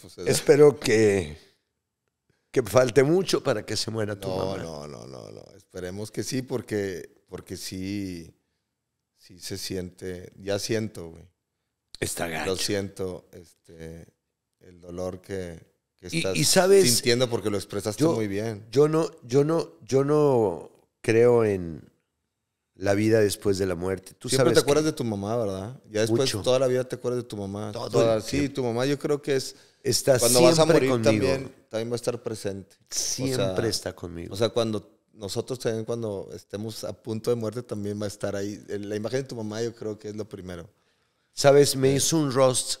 Pues Espero que, que falte mucho para que se muera tu mamá. No, no, no, no. Esperemos que sí, porque, porque sí, sí se siente. Ya siento, güey. Está gacho. Lo siento, este, el dolor que, estás sintiendo porque lo expresaste muy bien. Yo no, yo no, yo no creo en la vida después de la muerte. Tú Siempre te acuerdas de tu mamá, ¿verdad? Ya después toda la vida te acuerdas de tu mamá. Todo sí, tu mamá yo creo que es... Está cuando siempre vas a morir También, va a estar presente. Siempre está conmigo. O sea, cuando nosotros también, cuando estemos a punto de muerte, también va a estar ahí. La imagen de tu mamá yo creo que es lo primero. Sabes, me hizo un roast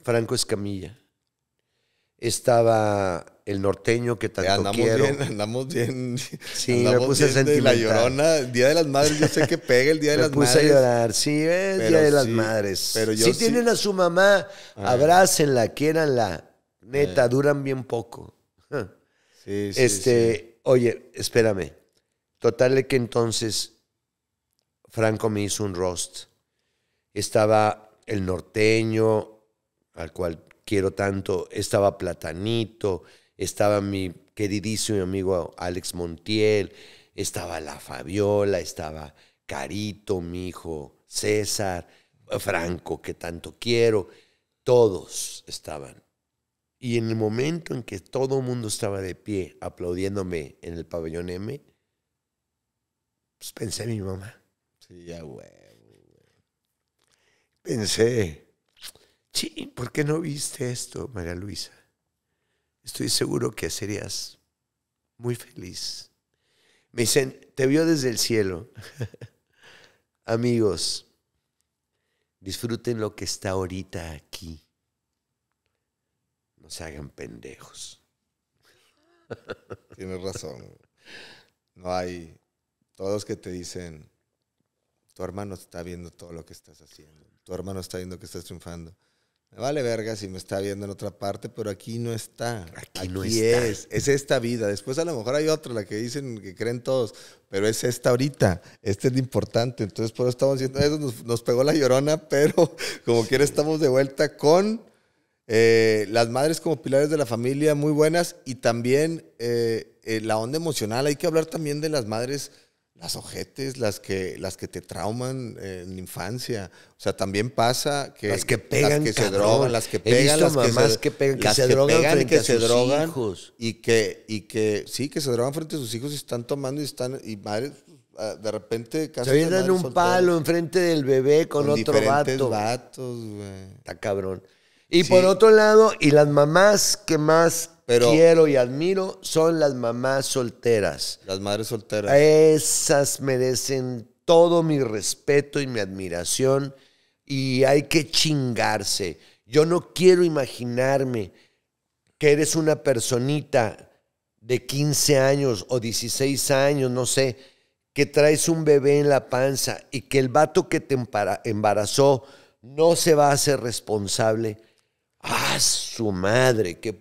Franco Escamilla. Estaba el norteño que tanto andamos quiero. Bien, andamos bien. Sí, andamos me puse a sentir la llorona, Día de las Madres, yo sé que pega el Día de las Madres. Me puse a llorar, sí, es Día de las Madres. si sí. tienen a su mamá, ah. abrácenla, quiéranla. Eh. Neta, duran bien poco. Sí, sí, este, oye, espérame. Total que entonces Franco me hizo un roast. Estaba el norteño, al cual quiero tanto, estaba Platanito, estaba mi queridísimo amigo Alex Montiel, estaba la Fabiola, estaba Carito, mi hijo César, Franco, que tanto quiero, todos estaban. Y en el momento en que todo el mundo estaba de pie aplaudiéndome en el pabellón M, pues pensé mi mamá. Sí, ya, Pensé, sí, ¿por qué no viste esto, María Luisa? estoy seguro que serías muy feliz. Me dicen, te vio desde el cielo. Amigos, disfruten lo que está ahorita aquí. No se hagan pendejos. Tienes razón. No hay. Todos que te dicen, tu hermano está viendo todo lo que estás haciendo. Tu hermano está viendo que estás triunfando. Me vale verga si me está viendo en otra parte, pero aquí no está. Aquí, no es. Es esta vida. Después a lo mejor hay otra, la que dicen que creen todos, pero es esta ahorita. Esta es lo importante. Entonces por eso estamos diciendo, eso nos, pegó la llorona, pero como quiera estamos de vuelta con eh, las madres como pilares de la familia, muy buenas. Y también eh, eh, la onda emocional. Hay que hablar también de las madres las ojetes, las que, las que te trauman en la infancia. O sea, también pasa que. Las que pegan, que se drogan, las que pegan, las mamás que, que pegan, que se, drogan frente que a se sus drogan. Hijos. Y que, y que sí, que se drogan frente a sus hijos y están tomando y están. Y madres, ah, de repente casi. Se vienen un palo enfrente del bebé con, otro vato. vatos, güey. Está cabrón. Y por otro lado, y las mamás que más quiero y admiro son las mamás solteras. Las madres solteras. Esas merecen todo mi respeto y mi admiración y hay que chingarse. Yo no quiero imaginarme que eres una personita de 15 años o 16 años, no sé, que traes un bebé en la panza y que el vato que te embarazó no se va a hacer responsable. ¡Ah, su madre! ¡Qué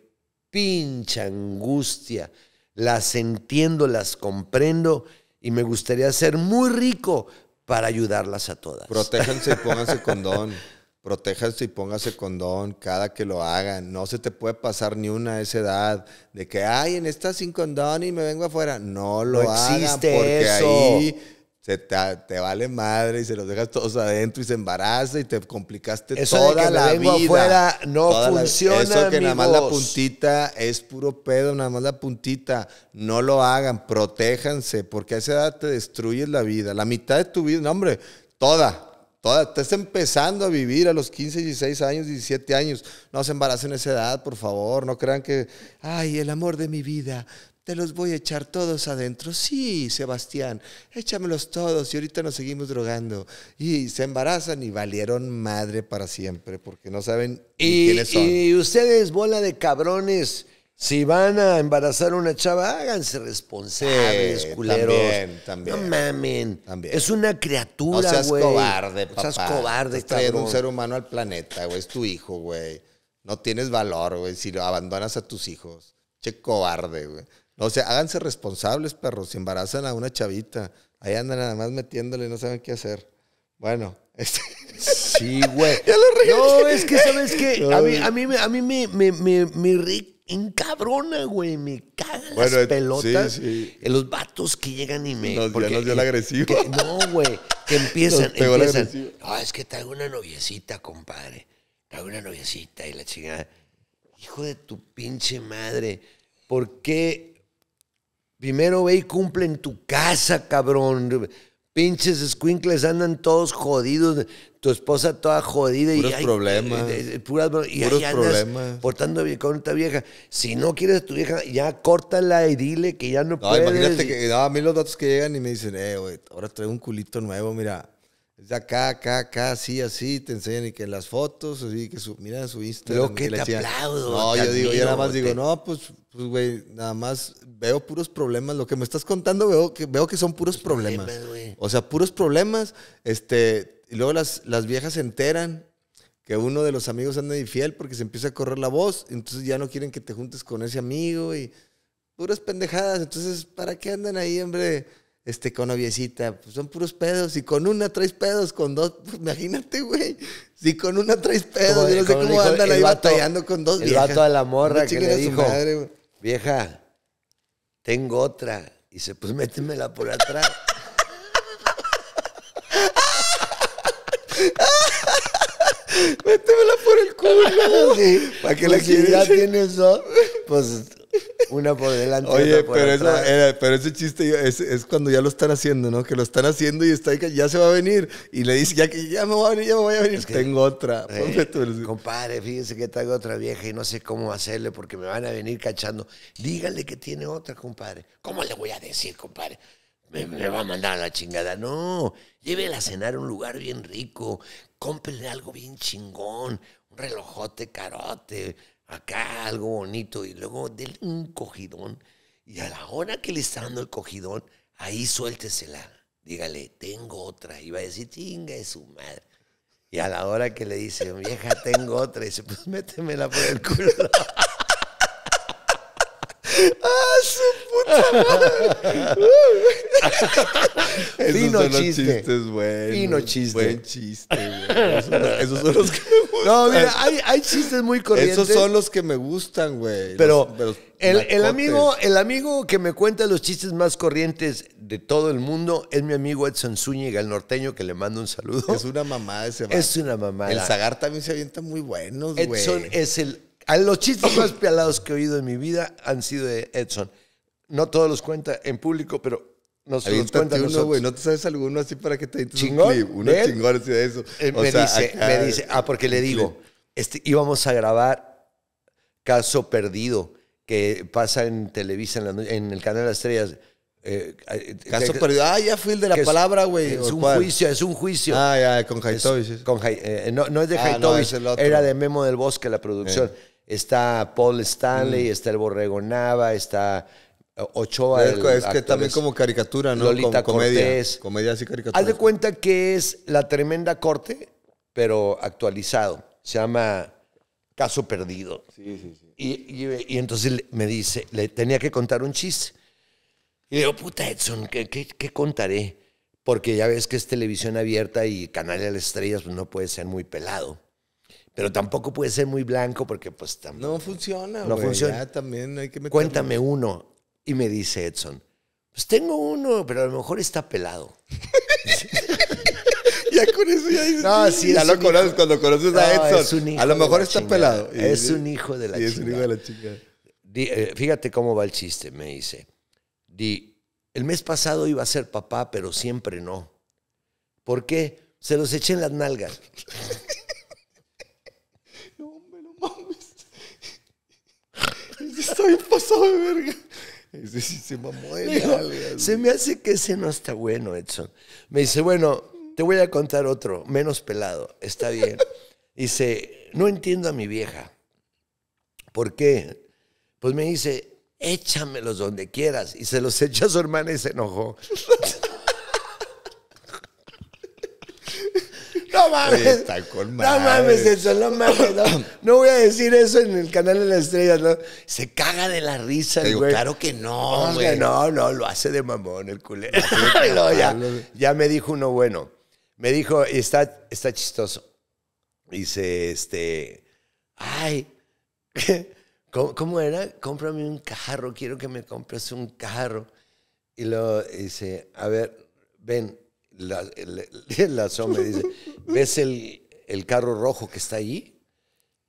pincha angustia. Las entiendo, las comprendo y me gustaría ser muy rico para ayudarlas a todas. Protéjanse y pónganse condón. Protéjanse y pónganse condón cada que lo hagan. No se te puede pasar ni una a esa edad de que, ay, en esta sin condón y me vengo afuera. No lo existe porque ahí se te, vale madre y se los dejas todos adentro y se embaraza y te complicaste eso toda la vida. no funciona. La, eso que nada más la puntita es puro pedo, nada más la puntita. No lo hagan, protéjanse, porque a esa edad te destruyes la vida. La mitad de tu vida, no, hombre, toda. Toda, estás empezando a vivir a los 15, 16 años, 17 años. No se embaracen a esa edad, por favor. No crean que, ay, el amor de mi vida te los voy a echar todos adentro. Sí, Sebastián, échamelos todos y ahorita nos seguimos drogando. Y se embarazan y valieron madre para siempre porque no saben y, quiénes son. Y ustedes, bola de cabrones, si van a embarazar a una chava, háganse responsables, eh, También, también. No mamen. También. Es una criatura, güey. No seas cobarde, papá. No un ser humano al planeta, güey. Es tu hijo, güey. No tienes valor, güey, si lo abandonas a tus hijos. Che cobarde, güey. O sea, háganse responsables, perros. Si embarazan a una chavita, ahí andan nada más metiéndole y no saben qué hacer. Bueno, este... Sí, güey. ya lo reí. No, es que, ¿sabes qué? a mí, me, me, encabrona, güey. Me cagan las pelotas. Sí, Los vatos que llegan y me. Nos, dio el agresivo. no, güey. Que empiezan. empiezan No, ah, es que traigo una noviecita, compadre. Traigo una noviecita y la chingada. Hijo de tu pinche madre. ¿Por qué Primero ve y cumple en tu casa, cabrón. Pinches squinkles andan todos jodidos. Tu esposa toda jodida. y hay, problemas. Eh, eh, y puros problemas. Portando con esta vieja. Si no quieres a tu vieja, ya córtala y dile que ya no, no Imagínate que a mí los datos que llegan y me dicen, eh, güey, ahora traigo un culito nuevo, mira acá, acá, acá, así, así, te enseñan y que en las fotos, así que su, mira su Instagram. Lo que, te aplaudo. No, yo digo, yo nada más digo, no, pues, pues, güey, nada más veo puros problemas. Lo que me estás contando veo que, veo que son puros problemas. o sea, puros problemas. Este, y luego las, las viejas se enteran que uno de los amigos anda infiel porque se empieza a correr la voz, entonces ya no quieren que te juntes con ese amigo y puras pendejadas. Entonces, ¿para qué andan ahí, hombre? este, con noviecita, pues son puros pedos. Y con una tres pedos, con dos, pues imagínate, güey. Si con una tres pedos, yo no sé cómo andan ahí batallando con dos viejas. El vato a la morra que le dijo, vieja, tengo otra. Y dice, pues métemela por atrás. métemela por el culo. Sí, ¿Para que la actividad tiene eso. pues una por delante. otra por pero, pero ese chiste es, cuando ya lo están haciendo, ¿no? Que lo están haciendo y está ya se va a venir. Y le dice, ya ya me voy a venir, ya me voy a venir. tengo otra. Eh, compadre, fíjense que traigo otra vieja y no sé cómo hacerle porque me van a venir cachando. Dígale que tiene otra, compadre. ¿Cómo le voy a decir, compadre? Me, va a mandar a la chingada. No, llévela a cenar a un lugar bien rico, cómprenle algo bien chingón, un relojote carote, acá algo bonito y luego del un cogidón y a la hora que le está dando el cogidón, ahí suéltesela. Dígale, tengo otra. Y va a decir, chinga de su madre. Y a la hora que le dice, vieja, tengo otra, y dice, pues métemela por el culo. ¡Ah, su puta madre! Fino son Los chistes buenos, Fino chiste. Buen chiste, güey. Esos, son los que me gustan. No, mira, hay, hay chistes muy corrientes. Esos son los que me gustan, güey. Pero, el, el, amigo, el amigo que me cuenta los chistes más corrientes de todo el mundo es mi amigo Edson Zúñiga, el norteño, que le mando un saludo. Es una mamada ese Es una mamada. El Zagar también se avienta muy buenos, güey. Edson es el los chistes más pialados que he oído en mi vida han sido de Edson. No todos los cuenta en público, pero no nos los cuenta uno, güey. ¿No te sabes alguno así para que te digas un clip? Uno chingón así de eso. Eh, me, dice, me dice, ah, porque le digo, este, íbamos a grabar Caso Perdido, que pasa en Televisa, en, la, en el canal de las estrellas. Eh, eh, Caso perdido. Ah, ya fui el de la palabra, güey. Es un juicio, es un juicio. Ah, ya, con Jaitovic. con, no, es de ah, el otro. era de Memo del Bosque la producción está Paul Stanley, mm. está el Borrego Nava, está eh, Ochoa. Es, que también como caricatura, ¿no? Lolita comedia. Cortés. caricatura. Haz de cuenta que es la tremenda corte, pero actualizado. Se llama Caso Perdido. Sí, sí, sí. Y, entonces me dice, le tenía que contar un chiste. Y digo, puta Edson, ¿qué, contaré? Porque ya ves que es televisión abierta y canal de las estrellas pues, no puede ser muy pelado pero tampoco puede ser muy blanco porque pues tampoco, No funciona, No funciona. también hay que Cuéntame uno. Y me dice Edson, pues tengo uno, pero a lo mejor está pelado. ya con eso ya dices. No, sí, ya lo conoces cuando conoces a Edson. a lo mejor está pelado. es un hijo de la chica. Es eh, un hijo de la chica. fíjate cómo va el chiste, me dice. Di, el mes pasado iba a ser papá, pero siempre no. ¿Por qué? Se los eché en las nalgas. Estoy pasado de verga. Se, me hace que ese no está bueno, Edson. Me dice, bueno, te voy a contar otro, menos pelado. Está bien. Dice, no entiendo a mi vieja. ¿Por qué? Pues me dice, échamelos donde quieras. Y se los echa a su hermana y se enojó. No mames. no mames eso, no mames. No, voy a decir eso en el canal de la estrella, ¿no? Se caga de la risa, güey. Claro que no, güey. No, no, lo hace de mamón el culero. ya, me dijo uno bueno. Me dijo, está, está chistoso. Dice, este, ay, ¿cómo, era? Cómprame un carro, quiero que me compres un carro. Y luego dice, a ver, ven, la, la, la sombra dice, ¿ves el, carro rojo que está allí?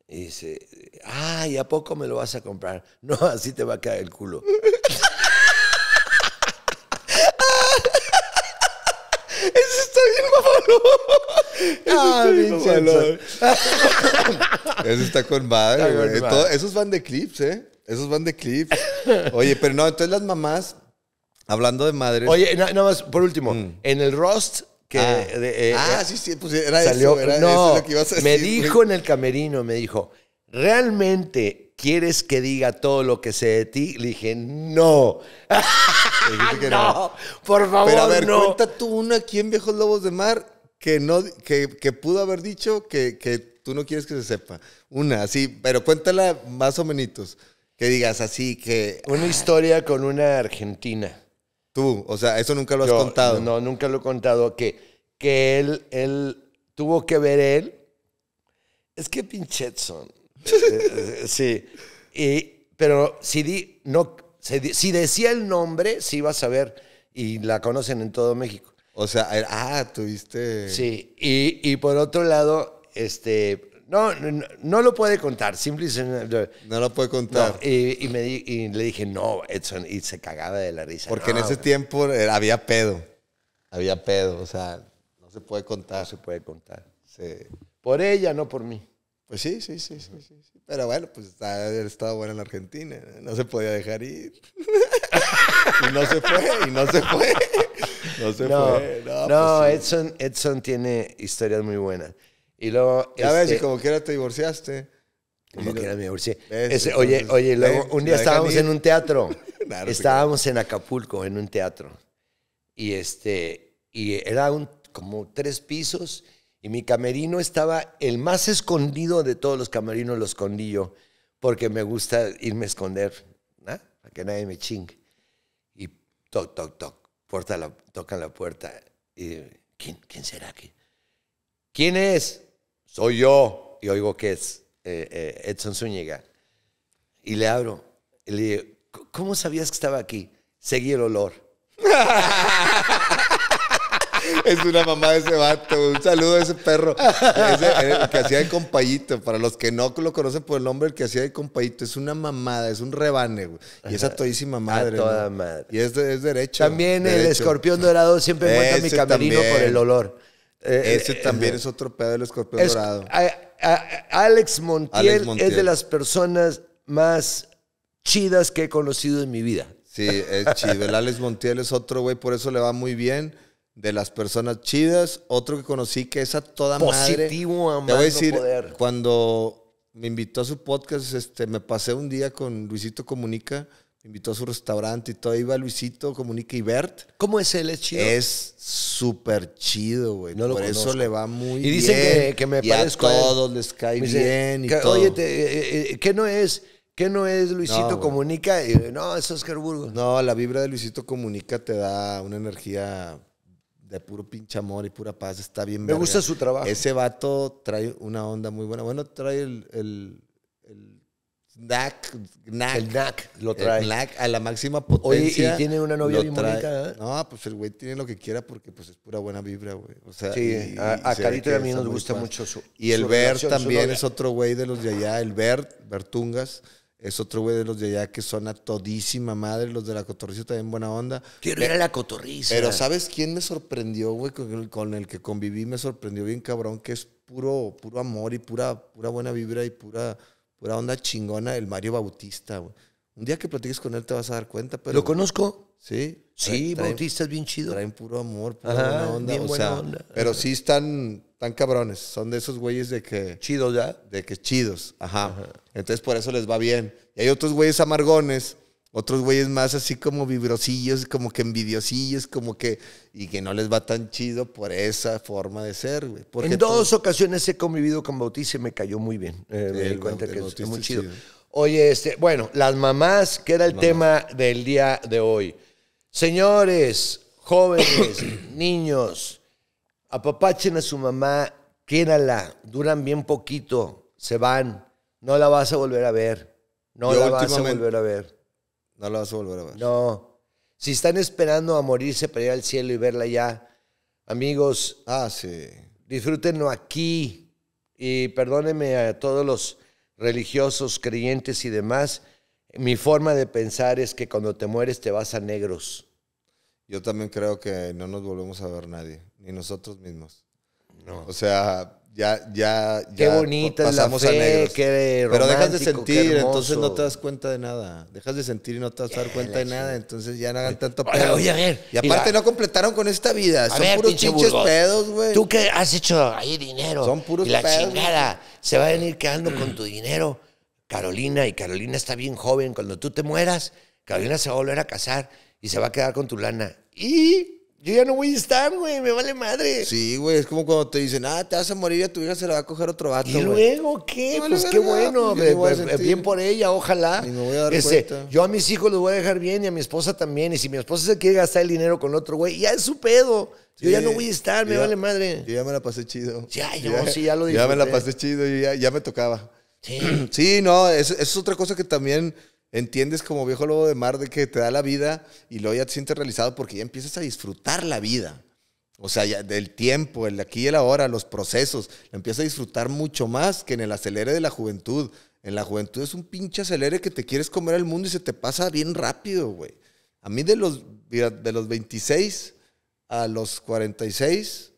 Y dice, ay, ¿a poco me lo vas a comprar? No, así te va a caer el culo. Eso está bien ah, Eso está con madre, Esos van de clips, ¿eh? Esos van de clips. Oye, pero no, entonces las mamás Hablando de madres. Oye, nada más, por último, mm. en el Rust que Ah. Eh, ah eh, sí, sí, pues era eso, me dijo en el camerino, me dijo, ¿realmente quieres que diga todo lo que sé de ti? Le dije, no. Le dije que no. por favor, Pero a ver, tú una aquí en Viejos Lobos de Mar que no que, pudo haber dicho que, que tú no quieres que se sepa. Una, así, pero cuéntala más o menos. Que digas así que. Una historia con una argentina. Tú, o sea, eso nunca lo has contado. No, nunca lo he contado. Que, que él, él tuvo que ver él. Es que Pinchetson. Eh, eh, eh, sí. Y, pero si, di, no, si decía el nombre, sí iba a saber. Y la conocen en todo México. O sea, ah, tuviste. Sí, y, y, por otro lado, este, no, no, lo puede contar, simplemente. No lo puede contar. y, me y le dije, no, Edson, y se cagaba de la risa. Porque en ese tiempo había pedo. Había pedo, o sea, no se puede contar. se puede contar. Por ella, no por mí. Pues sí, sí, sí, sí, sí, Pero bueno, pues estaba buena en la Argentina. No se podía dejar ir. y no se fue, y no se fue. No se fue. No, pues Edson, Edson tiene historias muy buenas. Y luego. a este, como quiera te divorciaste. Como quiera me divorcié. oye, oye, luego un día estábamos en un teatro. estábamos en Acapulco, en un teatro. Y este. Y era un, como tres pisos. Y mi camerino estaba el más escondido de todos los camerinos, lo escondí yo, porque me gusta irme a esconder, ¿no? Para que nadie me chingue. Y toc, toc, toc, la, tocan la puerta. Y, ¿quién, ¿Quién será? aquí? ¿Quién es? soy yo. Y oigo que es eh, eh, Edson Zúñiga. Y le abro. Y le digo, ¿cómo sabías que estaba aquí? Seguí el olor. Es una mamá de ese vato. Un saludo a ese perro. el eh, que hacía de compayito. Para los que no lo conocen por el nombre, el que hacía de compayito es una mamada, es un rebane, Y esa todísima madre. Y es, es derecho. También el escorpión dorado siempre encuentra mi camerino por el olor. Eh, Ese eh, también eh, es otro pedo del escorpión dorado. Alex, Montiel es de las personas más chidas que he conocido en mi vida. Sí, es chido. El Alex Montiel es otro, güey, por eso le va muy bien. De las personas chidas, otro que conocí que es a toda madre. Positivo, Te voy decir, cuando me invitó a su podcast, este, me pasé un día con Luisito Comunica invitó a su restaurante y todo. Iba Luisito, Comunica y Bert. ¿Cómo es él? ¿Es chido? Es súper chido, güey. Por eso le va muy bien. Y dice. que, me A todos les cae bien. Y todo. Oye, eh, eh, eh, ¿qué no es? ¿Qué no es Luisito Comunica? Y, no, es Oscar No, la vibra de Luisito Comunica te da una energía de puro pinche amor y pura paz. Está bien. Me gusta su trabajo. Ese vato trae una onda muy buena. Bueno, trae el Knack, knack, el lo trae. a la máxima potencia. Oye, y tiene una novia bien bonita. ¿eh? No, pues el güey tiene lo que quiera porque pues es pura buena vibra, güey. sí, eh, a, Carito y a mí nos gusta mucho su Y el Bert también es otro güey de los de allá. El Bert, Bertungas, es otro güey de los de allá que son a todísima madre. Los de la cotorriza también buena onda. Quiero era la cotorriza. Pero ¿sabes quién me sorprendió, güey? Con el, con el que conviví me sorprendió bien cabrón que es puro, puro amor y pura, pura buena vibra y pura pura onda chingona el Mario Bautista. Un día que platiques con él te vas a dar cuenta. Pero, ¿Lo conozco? Sí. Sí, Bautista es bien chido. Traen puro amor, pura onda. Pero sí están tan cabrones. Son de esos güeyes de que. Chidos, ¿ya? De que chidos. Ajá. Entonces por eso les va bien. Y hay otros güeyes amargones otros güeyes más así como vibrosillos, como que envidiosillos, como que. Y que no les va tan chido por esa forma de ser, güey. en dos ocasiones he convivido con Bautista y me cayó muy bien. Eh, me di cuenta que es muy chido. Oye, este, bueno, las mamás, que era el tema del día de hoy. Señores, jóvenes, niños, apapachen a su mamá, quénala, duran bien poquito, se van, no la vas a volver a ver. No la vas a volver a ver no la vas a volver a ver. No. Si están esperando a morirse para ir al cielo y verla ya, amigos. Ah, sí. Disfrútenlo aquí. Y perdónenme a todos los religiosos, creyentes y demás. Mi forma de pensar es que cuando te mueres te vas a negros. Yo también creo que no nos volvemos a ver nadie, ni nosotros mismos. No. O sea, ya, ya, ya. Qué bonita pasamos a Pero dejas de sentir, entonces no te das cuenta de nada. Dejas de sentir y no te vas a dar cuenta de nada. Entonces ya no hagan tanto pedo. Oye, a ver. Y aparte no completaron con esta vida. Son puros pinches pedos, güey. Tú que has hecho ahí dinero. Son puros y la chingada se va a venir quedando con tu dinero. Carolina, y Carolina está bien joven. Cuando tú te mueras, Carolina se va a volver a casar y se va a quedar con tu lana. Y yo ya no voy a estar, güey, me vale madre. Sí, güey, es como cuando te dicen, ah, te vas a morir y a tu hija se la va a coger otro vato. ¿Y luego qué? pues qué bueno, pues, eh, bien por ella, ojalá. Y me voy a dar Yo a mis hijos los voy a dejar bien y a mi esposa también. Y si mi esposa se quiere gastar el dinero con otro güey, ya es su pedo. yo ya no voy a estar, me vale madre. Yo ya me la pasé chido. Ya, yo sí, ya lo dije. Ya me la pasé chido, y ya, me tocaba. Sí. sí, no, es, es otra cosa que también entiendes como viejo lobo de mar de que te da la vida y luego ya te sientes realizado porque ya empiezas a disfrutar la vida. O sea, del tiempo, el aquí y el ahora, los procesos, empiezas a disfrutar mucho más que en el acelere de la juventud. En la juventud es un pinche acelere que te quieres comer el mundo y se te pasa bien rápido, güey. A mí de los, de los 26 a los 46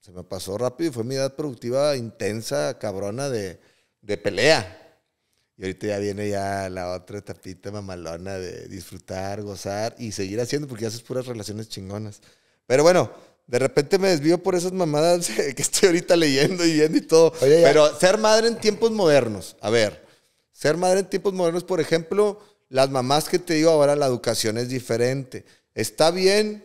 se me pasó rápido y fue mi edad productiva intensa, cabrona de, de pelea. Y ahorita ya viene ya la otra tapita mamalona de disfrutar, gozar y seguir haciendo porque ya haces puras relaciones chingonas. Pero bueno, de repente me desvío por esas mamadas que estoy ahorita leyendo y viendo y todo. Pero ser madre en tiempos modernos, a ver, ser madre en tiempos modernos, por ejemplo, las mamás que te digo ahora, la educación es diferente. Está bien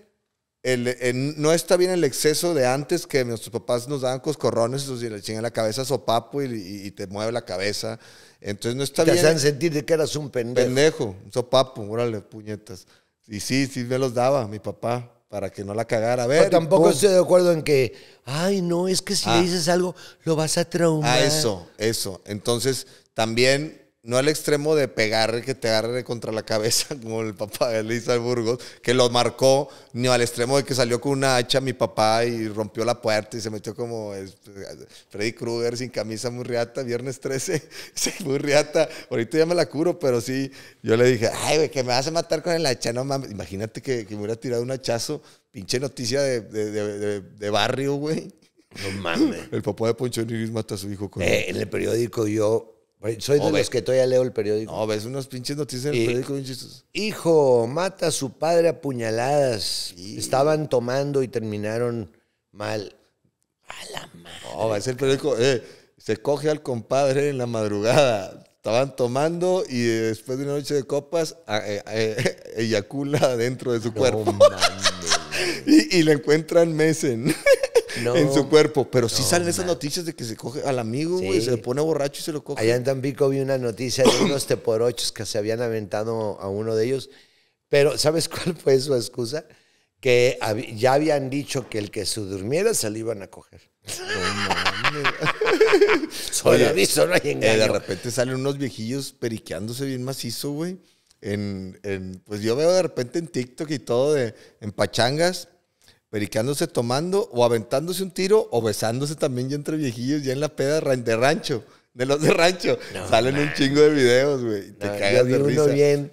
no está bien el exceso de antes que nuestros papás nos daban coscorrones y le chingan la cabeza a sopapo y, te mueve la cabeza. Entonces no está bien. Te hacían sentir de que eras un pendejo. Pendejo, un sopapo, órale, puñetas. Y sí, sí me los daba mi papá para que no la cagara. ver, tampoco estoy de acuerdo en que, ay, no, es que si le ah. dices algo, lo vas a traumar. Ah, eso, eso. Entonces, también no al extremo de pegar, que te agarre contra la cabeza, como el papá de Elisa Burgos, que lo marcó, ni al extremo de que salió con una hacha mi papá y rompió la puerta y se metió como este, Freddy Krueger sin camisa, muy riata, viernes 13, muy riata. Ahorita ya me la curo, pero sí, yo le dije, ay, güey, que me vas a matar con el hacha, no mames. Imagínate que, me hubiera tirado un hachazo, pinche noticia de, de, barrio, güey. No mames. El papá de Poncho Niris mata a su hijo con eh, En el periódico yo soy de los que todavía leo el periódico. No, ves unas pinches noticias en el periódico. Hijo, mata a su padre a puñaladas. Estaban tomando y terminaron mal. A la madre. No, es el periódico. Eh, se coge al compadre en la madrugada. Estaban tomando y después de una noche de copas, eh, eh, eyacula dentro de su cuerpo. y, y le encuentran mesen. en su cuerpo. Pero sí salen esas noticias de que se coge al amigo, güey, se pone borracho y se lo coge. Allá en Tampico vi una noticia de unos teporochos que se habían aventado a uno de ellos. Pero, ¿sabes cuál fue su excusa? Que ya habían dicho que el que se durmiera se lo iban a coger. No eh, de repente salen unos viejillos periqueándose bien macizo, güey. En, en, pues yo veo de repente en TikTok y todo de, en pachangas pericándose tomando o aventándose un tiro o besándose también ya entre viejillos, ya en la peda de rancho, de los de rancho. Salen un chingo de videos, güey. Te caes de risa. Bien,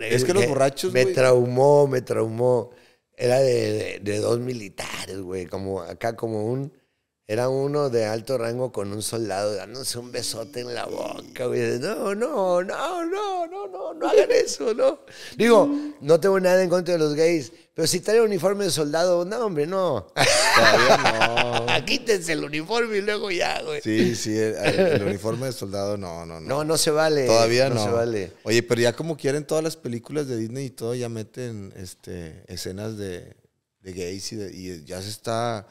es que los borrachos, Me traumó, me traumó. Era de, de dos militares, güey. Como acá, como un era uno de alto rango con un soldado dándose un besote en la boca, güey. No, no, no, no, no, no, no hagan eso, no. Digo, no tengo nada en contra de los gays, pero si trae uniforme de soldado, no, hombre, no. Todavía no. Quítense el uniforme y luego ya, güey. Sí, sí, el, uniforme de soldado, no, no, no. No, no se vale. Todavía no. se vale. Oye, pero ya como quieren todas las películas de Disney y todo, ya meten este, escenas de, gays y ya se está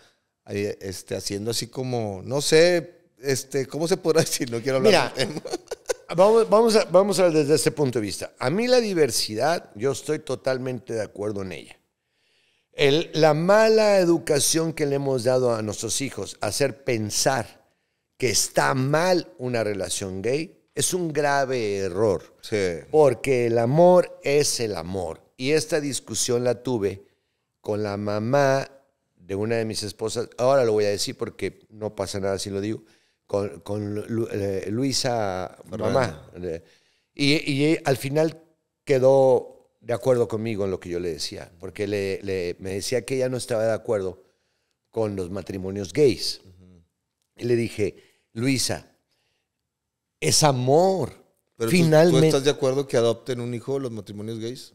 este, haciendo así como, no sé, este, ¿cómo se podrá decir? No quiero hablar. Mira, vamos, vamos, a, vamos desde este punto de vista. A mí la diversidad, yo estoy totalmente de acuerdo en ella. El, la mala educación que le hemos dado a nuestros hijos, hacer pensar que está mal una relación gay, es un grave error. Porque el amor es el amor. Y esta discusión la tuve con la mamá de una de mis esposas, ahora lo voy a decir porque no pasa nada si lo digo, con, eh, Luisa, mamá. Y, al final quedó de acuerdo conmigo en lo que yo le decía, porque le, me decía que ella no estaba de acuerdo con los matrimonios gays. Y le dije, Luisa, es amor. Finalmente. estás de acuerdo que adopten un hijo los matrimonios gays?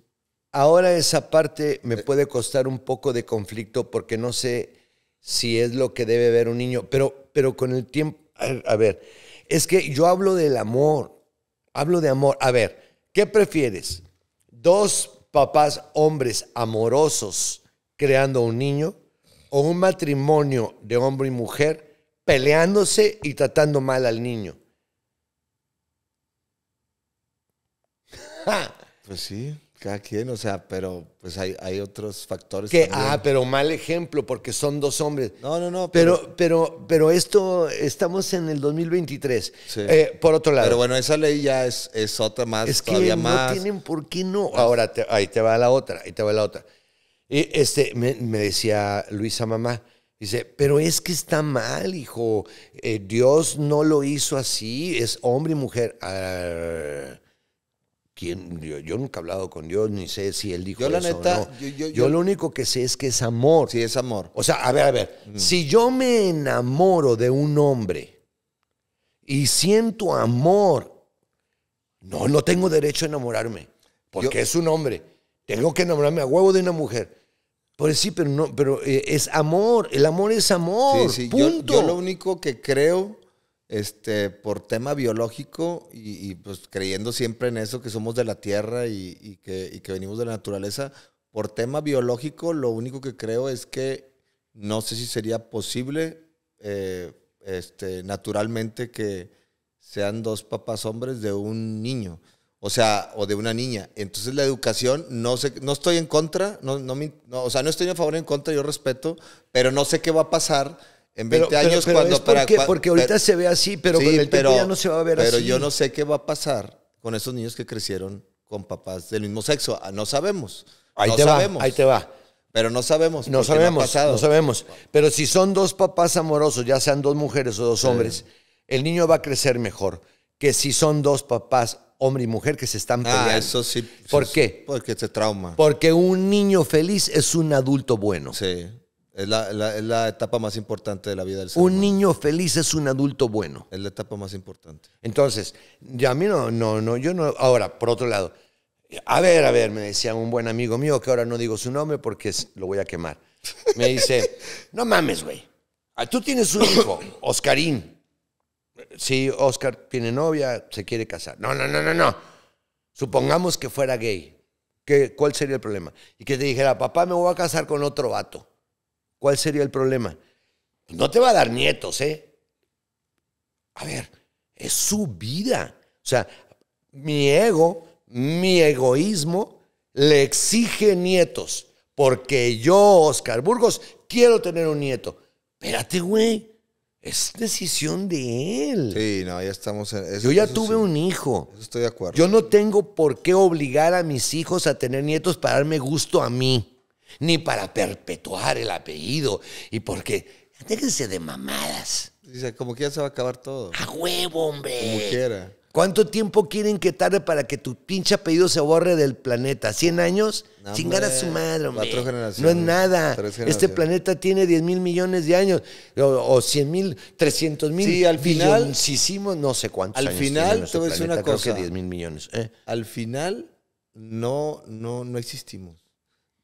ahora esa parte me eh. puede costar un poco de conflicto porque no sé si es lo que debe ver un niño, pero, pero con el tiempo, a ver, es que yo hablo del amor, hablo de amor. A ver, ¿qué prefieres? ¿Dos papás hombres amorosos creando un niño o un matrimonio de hombre y mujer peleándose y tratando mal al niño? Pues sí cada quien, o sea, pero pues hay, otros factores. Que, ah, pero mal ejemplo, porque son dos hombres. No, no, no. Pero, pero, pero esto, estamos en el 2023. Eh, por otro lado. Pero bueno, esa ley ya es, es otra más, es que no tienen por qué no. Ahora, ahí te va la otra, ahí te va la otra. Y este, me, decía Luisa mamá, Dice, pero es que está mal, hijo. Eh, Dios no lo hizo así. Es hombre y mujer. Ah, yo, nunca he hablado con Dios, ni sé si él dijo yo, la neta, yo, lo único que sé es que es amor. Sí, es amor. O sea, a ver, a ver. Si yo me enamoro de un hombre y siento amor, no, no tengo derecho a enamorarme. Porque es un hombre. Tengo que enamorarme a huevo de una mujer. Pues sí, pero no, pero eh, es amor. El amor es amor. sí. Punto. yo lo único que creo este, por tema biológico y, pues creyendo siempre en eso, que somos de la tierra y, que, venimos de la naturaleza, por tema biológico lo único que creo es que no sé si sería posible eh, este, naturalmente que sean dos papás hombres de un niño. O sea, o de una niña. Entonces la educación, no sé, no estoy en contra, no, no, o sea, no estoy a favor ni en contra, yo respeto, pero no sé qué va a pasar en 20 años cuando es Porque, ahorita se ve así, pero con el tiempo ya no se va a ver así. Pero yo no sé qué va a pasar con esos niños que crecieron con papás del mismo sexo. Ah, no sabemos. Ahí te va, ahí te va. Pero no sabemos. No sabemos, no, sabemos. Pero si son dos papás amorosos, ya sean dos mujeres o dos hombres, el niño va a crecer mejor que si son dos papás, hombre y mujer, que se están ah, peleando. Ah, eso sí. ¿Por qué? Porque se trauma. Porque un niño feliz es un adulto bueno. Sí. Es la, etapa más importante de la vida del ser Un niño feliz es un adulto bueno. Es la etapa más importante. Entonces, ya a mí no, no, no, yo no. Ahora, por otro lado, a ver, a ver, me decía un buen amigo mío, que ahora no digo su nombre porque lo voy a quemar. Me dice, no mames, güey. Ah, tú tienes un hijo, Oscarín. Sí, Oscar tiene novia, se quiere casar. No, no, no, no, no. Supongamos que fuera gay. ¿Qué, ¿Cuál sería el problema? Y que te dijera, papá, me voy a casar con otro vato. ¿Cuál sería el problema? No te va a dar nietos, ¿eh? A ver, es su vida. O sea, mi ego, mi egoísmo le exige nietos. Porque yo, Oscar Burgos, quiero tener un nieto. Espérate, güey. Es decisión de él. Sí, no, ya estamos en eso, Yo ya tuve un hijo. estoy de acuerdo. Yo no tengo por qué obligar a mis hijos a tener nietos para darme gusto a mí ni para perpetuar el apellido, y porque déjense de mamadas. Dice, como que ya se va a acabar todo. A huevo, hombre. Como ¿Cuánto tiempo quieren que tarde para que tu pinche apellido se borre del planeta? ¿100 años? sin Chingar a su madre, hombre. No es nada. Este planeta tiene 10 mil millones de años. O, 100 mil, 300 mil. Sí, al final. Si hicimos no sé cuántos. Al final, te voy una cosa. 10 mil millones. ¿eh? Al final, no, no, no existimos.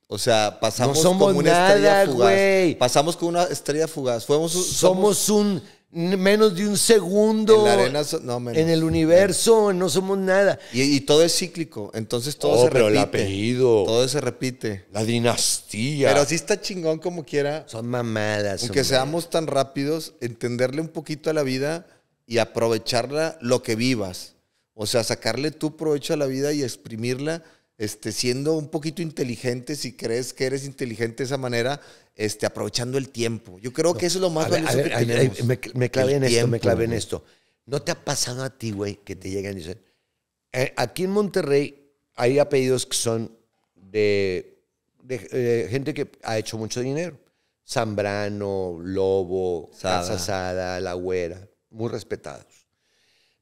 O sea, pasamos como una estrella fugaz. Pasamos como una estrella fugaz. somos, un menos de un segundo en, el universo, no somos nada. Y, todo es cíclico, entonces todo oh, se repite. El apellido. Todo se repite. La dinastía. Pero así está chingón como quiera. Son mamadas. Aunque seamos tan rápidos, entenderle un poquito a la vida y aprovecharla lo que vivas. O sea, sacarle tu provecho a la vida y exprimirla este, siendo un poquito inteligente, si crees que eres inteligente de esa manera, este, aprovechando el tiempo. Yo creo que eso es lo más valioso que ver, me, clave clavé en esto, me en esto. ¿No te ha pasado a ti, güey, que te llegan y dicen, eh, aquí en Monterrey hay apellidos que son de, eh, gente que ha hecho mucho dinero. Zambrano, Lobo, Sada. La Güera, muy respetados.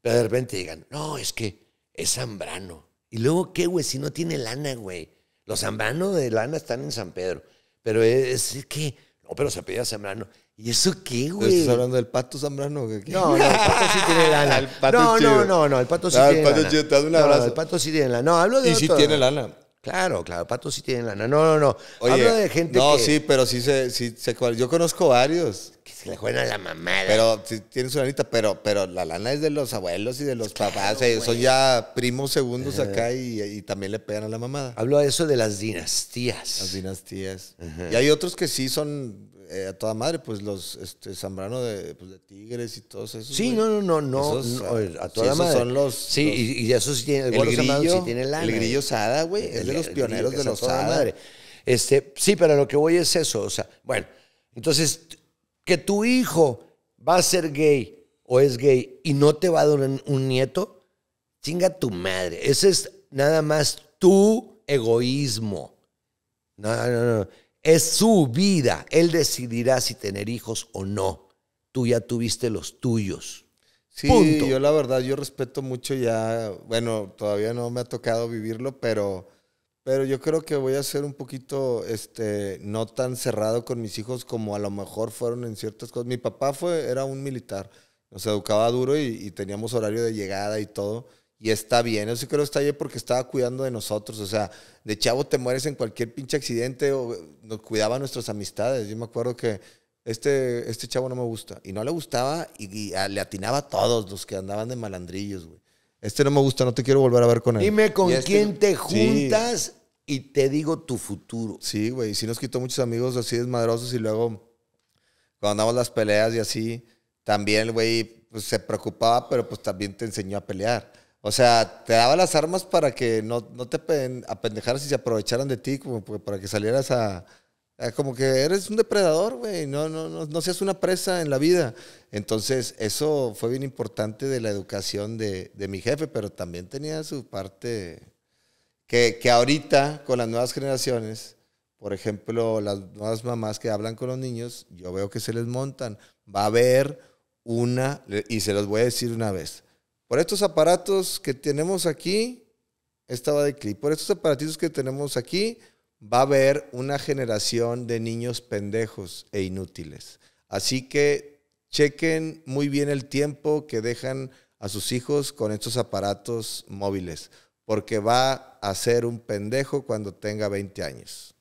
Pero de repente digan, no, es que es Zambrano y luego, ¿qué, güey? Si no tiene lana, güey. Los Zambrano de lana están en San Pedro. Pero es, que, no, pero se apellida Zambrano. ¿Y eso qué, güey? ¿Estás hablando del pato Zambrano? No, no, el pato sí tiene lana. no, no, no, no, el pato sí tiene el pato lana. No, el pato sí tiene lana. No, hablo de. Y sí tiene lana. Claro, claro, el pato sí tiene lana. No, no, no. Oye, hablo de gente. No, sí, pero sí se, sí se. Yo conozco varios que le juegan a la mamada. Pero si tienes una lanita, pero, pero la lana es de los abuelos y de los papás. son ya primos segundos acá y, también le pegan a la mamada. Hablo de eso de las dinastías. Las dinastías. Y hay otros que sí son eh, a toda madre, pues los este, Zambrano pues, de, Tigres y todos esos. Sí, no, no, no, no, ah, a toda madre. son los. Sí, y, y esos tienen. El, grillo, El eh. grillo Sada, güey. Es de los pioneros de los Sada. Este, sí, pero lo que voy es eso. O sea, bueno, entonces que tu hijo va a ser gay o es gay y no te va a dar un, nieto, chinga tu madre. Ese es nada más tu egoísmo. No, no, no. Es su vida. Él decidirá si tener hijos o no. Tú ya tuviste los tuyos. Sí, yo la verdad, yo respeto mucho ya, bueno, todavía no me ha tocado vivirlo, pero pero yo creo que voy a ser un poquito, este, no tan cerrado con mis hijos como a lo mejor fueron en ciertas cosas. Mi papá fue, era un militar, nos educaba duro y, teníamos horario de llegada y todo. Y está bien, eso creo que está bien porque estaba cuidando de nosotros. O sea, de chavo te mueres en cualquier pinche accidente o nos cuidaba nuestras amistades. Yo me acuerdo que este, este chavo no me gusta. Y no le gustaba y, ah, le atinaba a todos los que andaban de malandrillos, güey este no me gusta, no te quiero volver a ver con él. Dime con este quién te juntas y te digo tu futuro. Sí, güey, sí nos quitó muchos amigos así desmadrosos y luego cuando andamos las peleas y así, también el güey pues, se preocupaba, pero pues también te enseñó a pelear. O sea, te daba las armas para que no, no te apendejaras y se aprovecharan de ti, como pues, para que salieras a, Ah, como que eres un depredador, güey, no, no, no, seas una presa en la vida. Entonces, eso fue bien importante de la educación de, mi jefe, pero también tenía su parte que, ahorita con las nuevas generaciones, por ejemplo, las nuevas mamás que hablan con los niños, yo veo que se les montan. Va a haber una, y se los voy a decir una vez, por estos aparatos que tenemos aquí, estaba de clip. por estos aparatitos que tenemos aquí, va a haber una generación de niños pendejos e inútiles. Así que chequen muy bien el tiempo que dejan a sus hijos con estos aparatos móviles, porque va a ser un pendejo cuando tenga 20 años.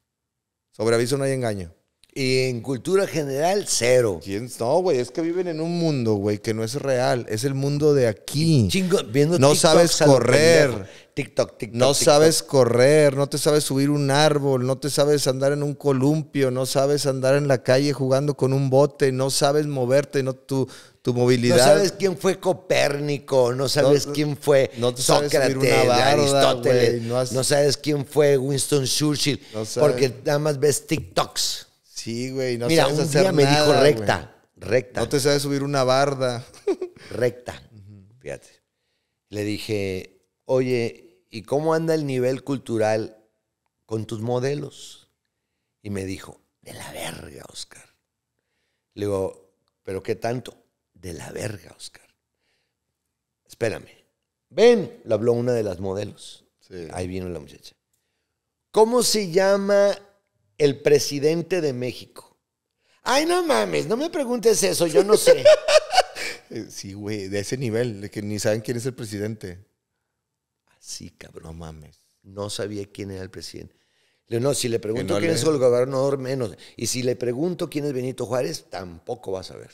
Sobre aviso no hay engaño. Y en cultura general, cero. No, güey, es que viven en un mundo, güey, que no es real. Es el mundo de aquí. Chingo, viendo no sabes correr. TikTok, TikTok. No sabes correr, no te sabes subir un árbol, no te sabes andar en un columpio, no sabes andar en la calle jugando con un bote, no sabes moverte, no tu, tu movilidad. No sabes quién fue Copérnico, no sabes quién fue no Sócrates, Aristóteles, no, no, sabes quién fue Winston Churchill, porque nada más ves TikToks. Sí, güey. No Mira, un hacer día me dijo recta, recta. No te sabes subir una barda. recta. Fíjate. Le dije, oye, ¿y cómo anda el nivel cultural con tus modelos? Y me dijo, de la verga, Oscar. Le digo, ¿pero qué tanto? De la verga, Oscar. Espérame. Ven, lo habló una de las modelos. Ahí vino la muchacha. ¿Cómo se llama el presidente de México. Ay, no mames, no me preguntes eso, yo no sé. Eh, sí, güey, de ese nivel, de que ni saben quién es el presidente. Así, cabrón. No mames. No sabía quién era el presidente. No, si le pregunto quién es el gobernador, menos. Y si le pregunto quién es Benito Juárez, tampoco vas a ver.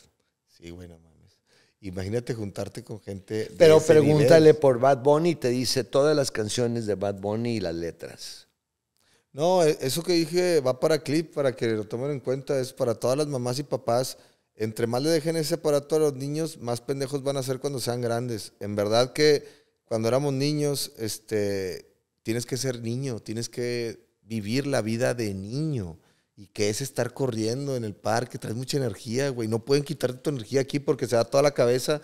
Sí, güey, no mames. Imagínate juntarte con gente. Pero pregúntale por Bad Bunny, te dice todas las canciones de Bad Bunny y las letras. No, e-, eso que dije va para clip, para que lo tomen en cuenta, es para todas las mamás y papás. Entre más le dejen ese aparato a los niños, más pendejos van a ser cuando sean grandes. En verdad que cuando éramos niños, este, tienes que ser niño, tienes que vivir la vida de niño. ¿Y que es estar corriendo en el parque? Traes mucha energía, güey. No pueden quitarte tu energía aquí porque se da toda la cabeza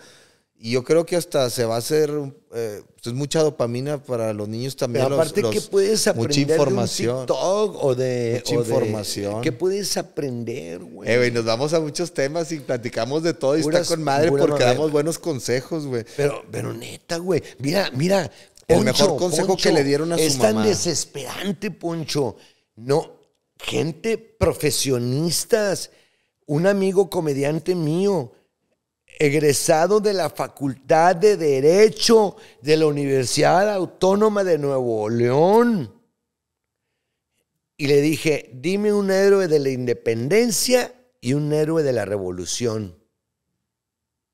y yo creo que hasta se va a hacer eh, es pues, mucha dopamina para los niños también. Pero aparte los, puedes aprender mucha información, de o de mucha información. ¿Qué puedes aprender, güey? Eh, nos vamos a muchos temas y platicamos de todo y está con madre porque damos buenos consejos, güey. Pero, pero neta, güey, mira, mira. el mejor consejo que le dieron a su Es tan desesperante, Poncho. No, gente profesionistas. Un amigo comediante mío egresado de la Facultad de Derecho de la Universidad Autónoma de Nuevo León. Y le dije, dime un héroe de la independencia y un héroe de la revolución.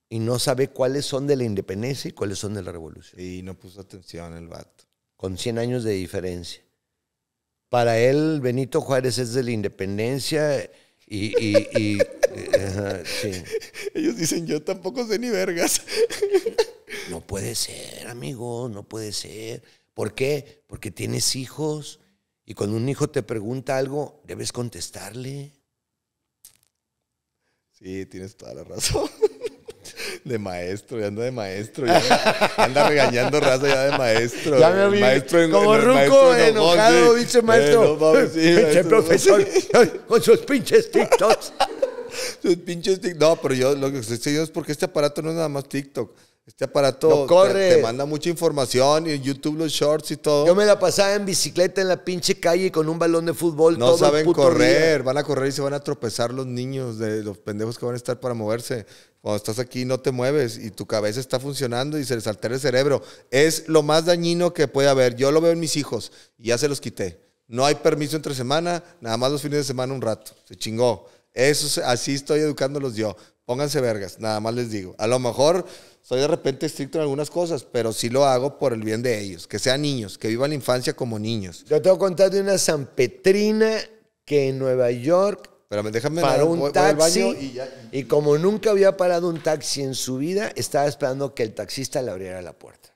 Y no sabe cuáles son de la independencia y cuáles son de la revolución. Y no puso atención el vato. Con 100 años de diferencia. Para él, Benito Juárez es de la independencia y, y Ellos dicen, yo tampoco sé ni vergas. No puede ser, amigo, no puede ser. ¿Por qué? Porque tienes hijos y cuando un hijo te pregunta algo, debes contestarle. Sí, tienes toda la razón. De maestro, ya anda de maestro. anda, regañando raza ya de maestro. Maestro en, Como ruco, enojado, Dice maestro. pinche profesor. con sus pinches TikToks. Sus pinches No, pero yo lo que estoy diciendo es porque este aparato no es nada más TikTok. Este aparato Te, manda mucha información y en YouTube los shorts y todo. Yo me la pasaba en bicicleta en la pinche calle con un balón de fútbol. No todo saben el puto correr, van a correr y se van a tropezar los niños de los pendejos que van a estar para moverse. Cuando estás aquí no te mueves y tu cabeza está funcionando y se les altera el cerebro. Es lo más dañino que puede haber. Yo lo veo en mis hijos y ya se los quité. No hay permiso entre semana, nada más los fines de semana un rato. Se chingó. Eso, así estoy educándolos yo. Pónganse vergas, nada más les digo. A lo mejor soy de repente estricto en algunas cosas, pero sí lo hago por el bien de ellos. Que sean niños, que vivan la infancia como niños. Yo te contar de una Petrina que en Nueva York paró un taxi y, y, como nunca había parado un taxi en su vida, estaba esperando que el taxista le abriera la puerta.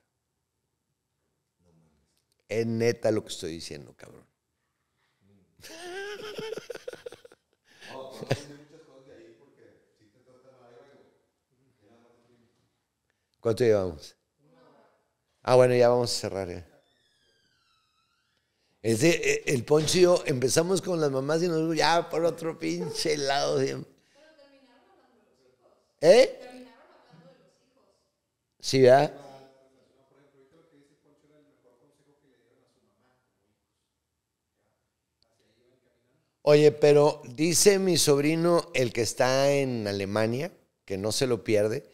Es neta lo que estoy diciendo, cabrón. ¿Cuánto llevamos? Ah, bueno, ya vamos a cerrar. ¿eh? Este, el Poncho y yo empezamos con las mamás y nos dijo, ya, por otro pinche lado. ¿Pero terminaron matando los hijos? ¿Eh? ¿Terminaron matando los hijos? Sí, ¿verdad? Oye, pero dice mi sobrino, el que está en Alemania, que no se lo pierde,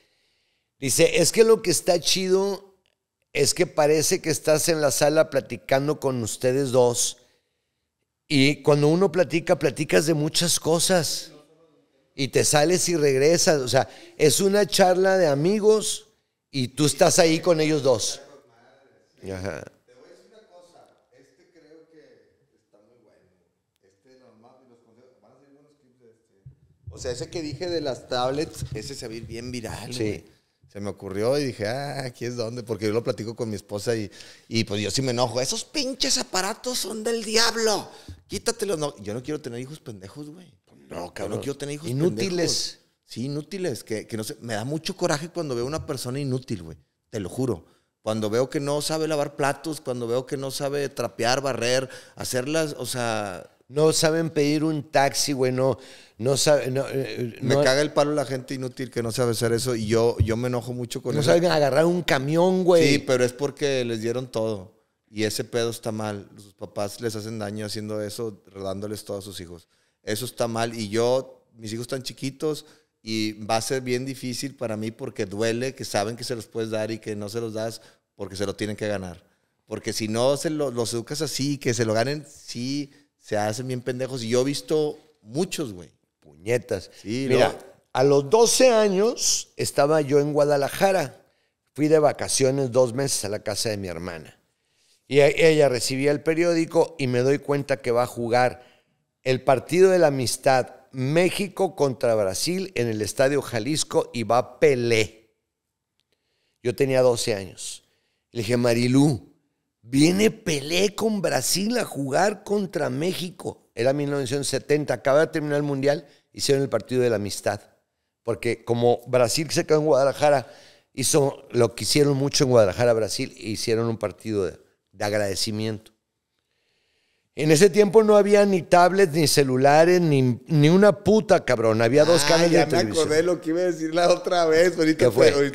dice, es que lo que está chido es que parece que estás en la sala platicando con ustedes dos. Y cuando uno platica, platicas de muchas cosas. Y te sales y regresas. O sea, es una charla de amigos y tú estás ahí con ellos dos. Ajá. O sea, ese que dije de las tablets, ese se ve bien viral. Sí. Se me ocurrió y dije, ah, aquí es donde, porque yo lo platico con mi esposa y, pues yo sí me enojo. Esos pinches aparatos son del diablo. Quítatelos. No, yo no quiero tener hijos pendejos, güey. No, cabrón. no quiero tener hijos Inútiles. Sí, inútiles. Que, que no sé. Me da mucho coraje cuando veo a una persona inútil, güey. Te lo juro. Cuando veo que no sabe lavar platos, cuando veo que no sabe trapear, barrer, hacerlas, o sea, no saben pedir un taxi, güey. No, no saben. Eh, eh, me caga el palo la gente inútil que no sabe hacer eso. Y yo, yo me enojo mucho con eso. No saben agarrar un camión, güey. Sí, pero es porque les dieron todo. Y ese pedo está mal. Sus papás les hacen daño haciendo eso, dándoles todo a sus hijos. Eso está mal. Y yo, mis hijos están chiquitos y va a ser bien difícil para mí porque duele que saben que se los puedes dar y que no se los das porque se lo tienen que ganar. Porque si no se los educas así, que se lo ganen, sí se hacen bien pendejos. Y yo he visto muchos, güey. Puñetas. Mira, a los 12 años estaba yo en Guadalajara. Fui de vacaciones dos meses a la casa de mi hermana. Y ella recibía el periódico y me doy cuenta que va a jugar el partido de la amistad México contra Brasil en el Estadio Jalisco y va a Pelé. Yo tenía 12 años. Le dije, Marilú, Viene Pelé con Brasil a jugar contra México. Era 1970, acaba de terminar el Mundial, hicieron el partido de la amistad. Porque como Brasil se quedó en Guadalajara, hizo lo que hicieron mucho en Guadalajara, Brasil, e hicieron un partido de, agradecimiento. En ese tiempo no había ni tablets, ni celulares, ni, una puta, cabrón. Había dos ah, ya me acordé lo que iba a decir la otra vez. Ahorita, fue?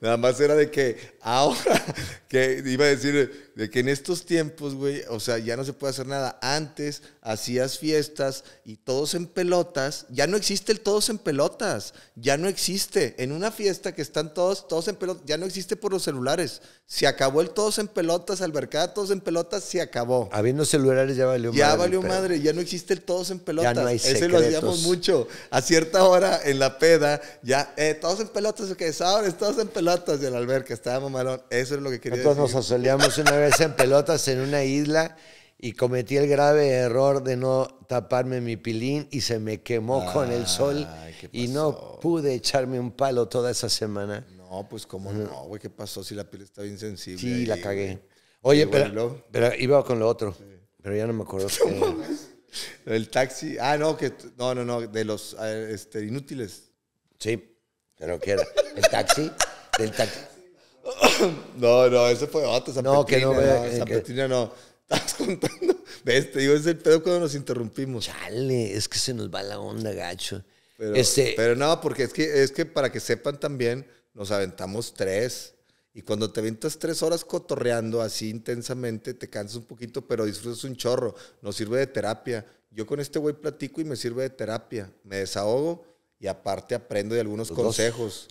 Nada más era de que ahora que iba a decir de que en estos tiempos, güey, o sea, ya no se puede hacer nada. Antes hacías fiestas y todos en pelotas. Ya no existe el todos en pelotas. Ya no existe. En una fiesta que están todos, todos en pelotas, ya no existe por los celulares. Se acabó el todos en pelotas, albercada todos en pelotas, se acabó. Habiendo celulares ya valió madre. Ya valió madre, ya no existe el todos en pelotas. Ya no hay secretos. Ese lo hacíamos mucho. A cierta hora en la peda, ya, eh, todos en pelotas, ok, sabes, todos en pelotas. Y en alberca, estábamos malón. Eso es lo que quería Entonces nos asoleamos una vez en pelotas en una isla y cometí el grave error de no taparme mi pilín y se me quemó con el sol y no pude echarme un palo toda esa semana. No, pues cómo no, güey, ¿qué pasó si la piel está bien sensible? Sí, la cagué. Oye, pero, pero, iba con lo otro, pero ya no me acuerdo. el taxi, ah, no, que no, no, no, de los eh, este, inútiles. Sí, pero quiero el taxi, del taxi. no, no, ese fue otro. San no, que no, San eh, no. Estás contando. ¿Ves? Te digo, es el pedo cuando nos interrumpimos. Chale, es que se nos va la onda, gacho. Pero, este... pero no, porque es que, es que para que sepan también, nos aventamos tres. Y cuando te aventas tres horas cotorreando así intensamente, te cansas un poquito, pero disfrutas un chorro. Nos sirve de terapia. Yo con este güey platico y me sirve de terapia. Me desahogo y aparte aprendo de algunos consejos.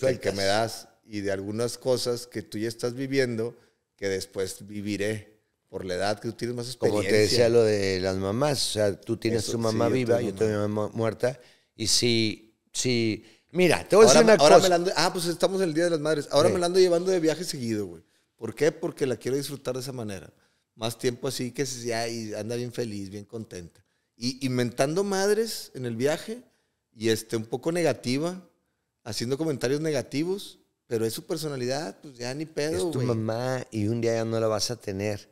el que me das y de algunas cosas que tú ya estás viviendo que después viviré por la edad que tú tienes más experiencia. Como te decía lo de las mamás, o sea, tú tienes tu mamá viva, yo tengo mi mamá muerta, y si, si, mira, te voy a decir una ahora cosa. Me ah, pues estamos en el Día de las Madres, ahora me la ando llevando de viaje seguido, güey. ¿Por qué? Porque la quiero disfrutar de esa manera. Más tiempo así que se, anda bien feliz, bien contenta. Y inventando madres en el viaje y este, un poco negativa, haciendo comentarios negativos, pero es su personalidad, pues ya ni pedo. Es tu mamá y un día ya no la vas a tener.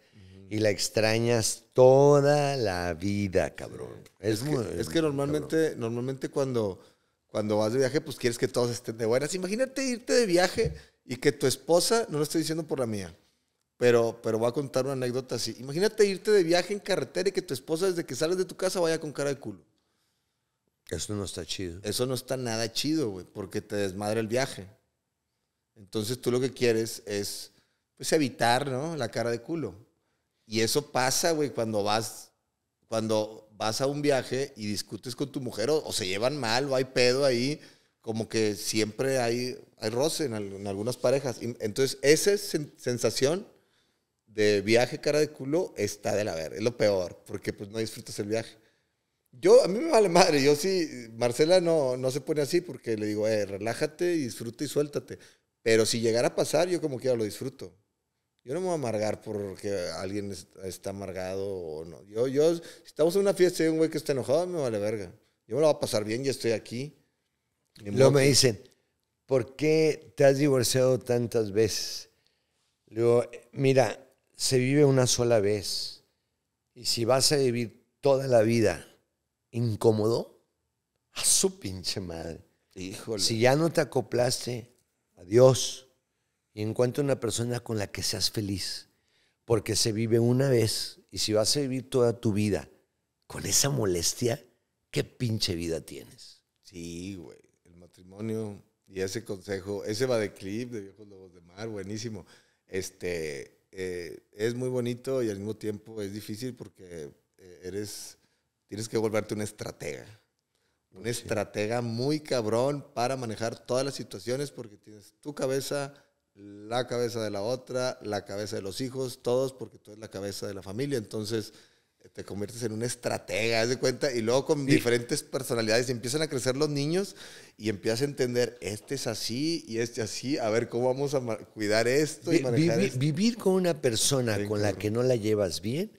Y la extrañas toda la vida, cabrón. Es, que, normalmente, normalmente cuando, cuando vas de viaje, pues quieres que todos estén de buenas. Imagínate irte de viaje y que tu esposa, no lo estoy diciendo por la mía, pero, pero voy a contar una anécdota así. Imagínate irte de viaje en carretera y que tu esposa desde que sales de tu casa vaya con cara de culo. Eso no está chido. Eso no está nada chido, güey, porque te desmadra el viaje. Entonces tú lo que quieres es pues evitar, ¿no? La cara de culo. Y eso pasa, güey, cuando vas cuando vas a un viaje y discutes con tu mujer o, se llevan mal o hay pedo ahí, como que siempre hay, hay roce en, algunas parejas. entonces, esa sensación de viaje cara de culo está de la verga. es lo peor, porque pues no disfrutas el viaje. Yo, a mí me vale madre, yo sí, Marcela no, no se pone así porque le digo, eh, relájate, disfruta y suéltate. Pero si llegara a pasar, yo como quiera lo disfruto. Yo no me voy a amargar porque alguien está amargado o no. Yo, yo, si estamos en una fiesta y un güey que está enojado, me vale verga. Yo me lo voy a pasar bien ya estoy aquí. Luego me dicen, ¿por qué te has divorciado tantas veces? luego mira, se vive una sola vez. Y si vas a vivir toda la vida incómodo, a su pinche madre. Si ya no te acoplaste, Dios y encuentra una persona con la que seas feliz, porque se vive una vez y si vas a vivir toda tu vida con esa molestia, qué pinche vida tienes. Sí, güey, el matrimonio y ese consejo, ese va de clip de Viejos Lobos de Mar, buenísimo. Este, eh, es muy bonito y al mismo tiempo es difícil porque eh, eres, tienes que volverte una estratega un estratega muy cabrón para manejar todas las situaciones porque tienes tu cabeza, la cabeza de la otra, la cabeza de los hijos, todos, porque tú eres la cabeza de la familia. Entonces eh, te conviertes en un estratega, haz de cuenta, y luego con diferentes personalidades empiezan a crecer los niños y empiezas a entender, este es así y este así, a ver cómo vamos a cuidar esto vivir, con una persona con la que no la llevas bien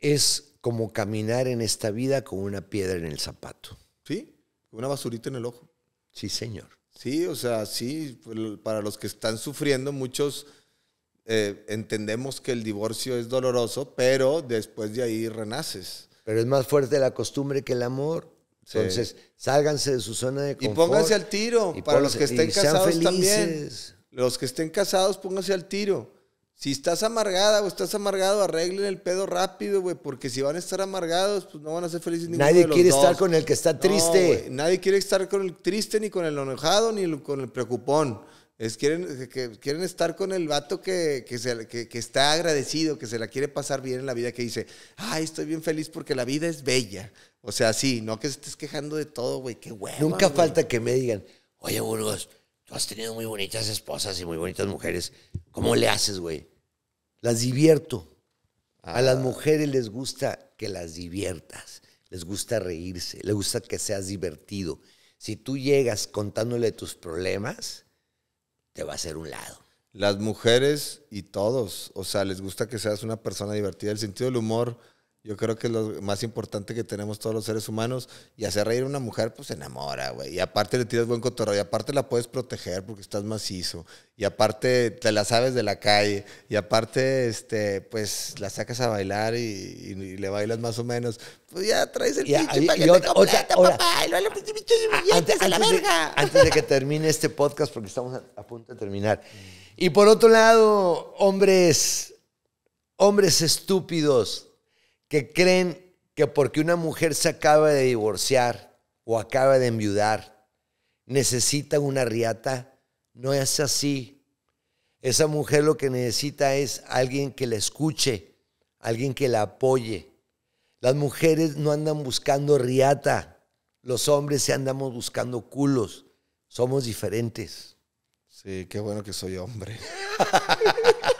es como caminar en esta vida con una piedra en el zapato. Sí, una basurita en el ojo. Sí, señor. Sí, o sea, sí, pues, para los que están sufriendo, muchos eh, entendemos que el divorcio es doloroso, pero después de ahí renaces. Pero es más fuerte la costumbre que el amor. Entonces, sálganse de su zona de confort. Y pónganse al tiro, para los que estén casados también. Los que estén casados, pónganse al tiro. Si estás amargada o estás amargado, arreglen el pedo rápido, güey, porque si van a estar amargados, pues no van a ser felices ninguno Nadie quiere estar con el que está triste. nadie quiere estar con el triste, ni con el enojado, ni con el preocupón. Es, quieren, que, quieren estar con el vato que, está agradecido, que se la quiere pasar bien en la vida, que dice, ay, estoy bien feliz porque la vida es bella. O sea, sí, no que estés quejando de todo, güey, qué bueno. Nunca falta que me digan, oye, Burgos, tú has tenido muy bonitas esposas y muy bonitas mujeres. ¿Cómo le haces, güey? las divierto. A las ah. mujeres les gusta que las diviertas, les gusta reírse, les gusta que seas divertido. Si tú llegas contándole tus problemas, te va a hacer un lado. Las mujeres y todos, o sea, les gusta que seas una persona divertida. El sentido del humor yo creo que es lo más importante que tenemos todos los seres humanos. Y hacer reír a una mujer, pues se enamora, güey. Y aparte le tiras buen cotorro Y aparte la puedes proteger porque estás macizo. Y aparte te la sabes de la calle. Y aparte, este, pues la sacas a bailar y, le bailas más o menos. Pues ya traes el pinche para paquete te antes, De, que termine este podcast, porque estamos a punto de terminar. Y por otro lado, hombres, hombres estúpidos que creen que porque una mujer se acaba de divorciar o acaba de enviudar, necesita una riata, no es así. Esa mujer lo que necesita es alguien que la escuche, alguien que la apoye. Las mujeres no andan buscando riata, los hombres se andamos buscando culos. Somos diferentes. Sí, qué bueno que soy hombre.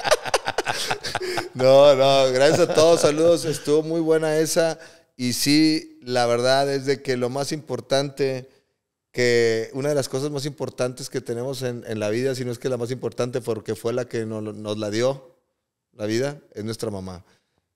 no, no, gracias a todos, saludos. Estuvo muy buena esa. Y sí, la verdad es de que lo más importante, que una de las cosas más importantes que tenemos en, la vida, si no es que la más importante, porque fue la que nos, la dio, la vida, es nuestra mamá.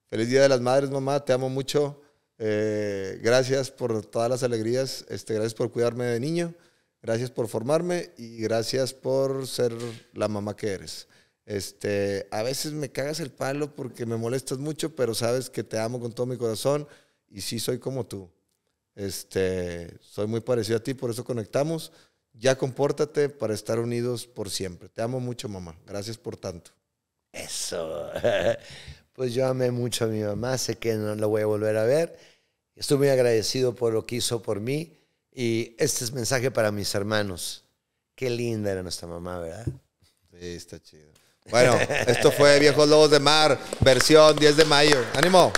Feliz Día de las Madres, mamá, te amo mucho. Eh, gracias por todas las alegrías, este, gracias por cuidarme de niño, gracias por formarme y gracias por ser la mamá que eres. Este, a veces me cagas el palo porque me molestas mucho, pero sabes que te amo con todo mi corazón y sí soy como tú. Este, soy muy parecido a ti, por eso conectamos. Ya compórtate para estar unidos por siempre. Te amo mucho, mamá. Gracias por tanto. Eso. Pues yo amé mucho a mi mamá, sé que no la voy a volver a ver. Estoy muy agradecido por lo que hizo por mí y este es mensaje para mis hermanos. Qué linda era nuestra mamá, ¿verdad? Sí, está chido. Bueno, esto fue Viejos Lobos de Mar, versión 10 de mayo. ¡Ánimo!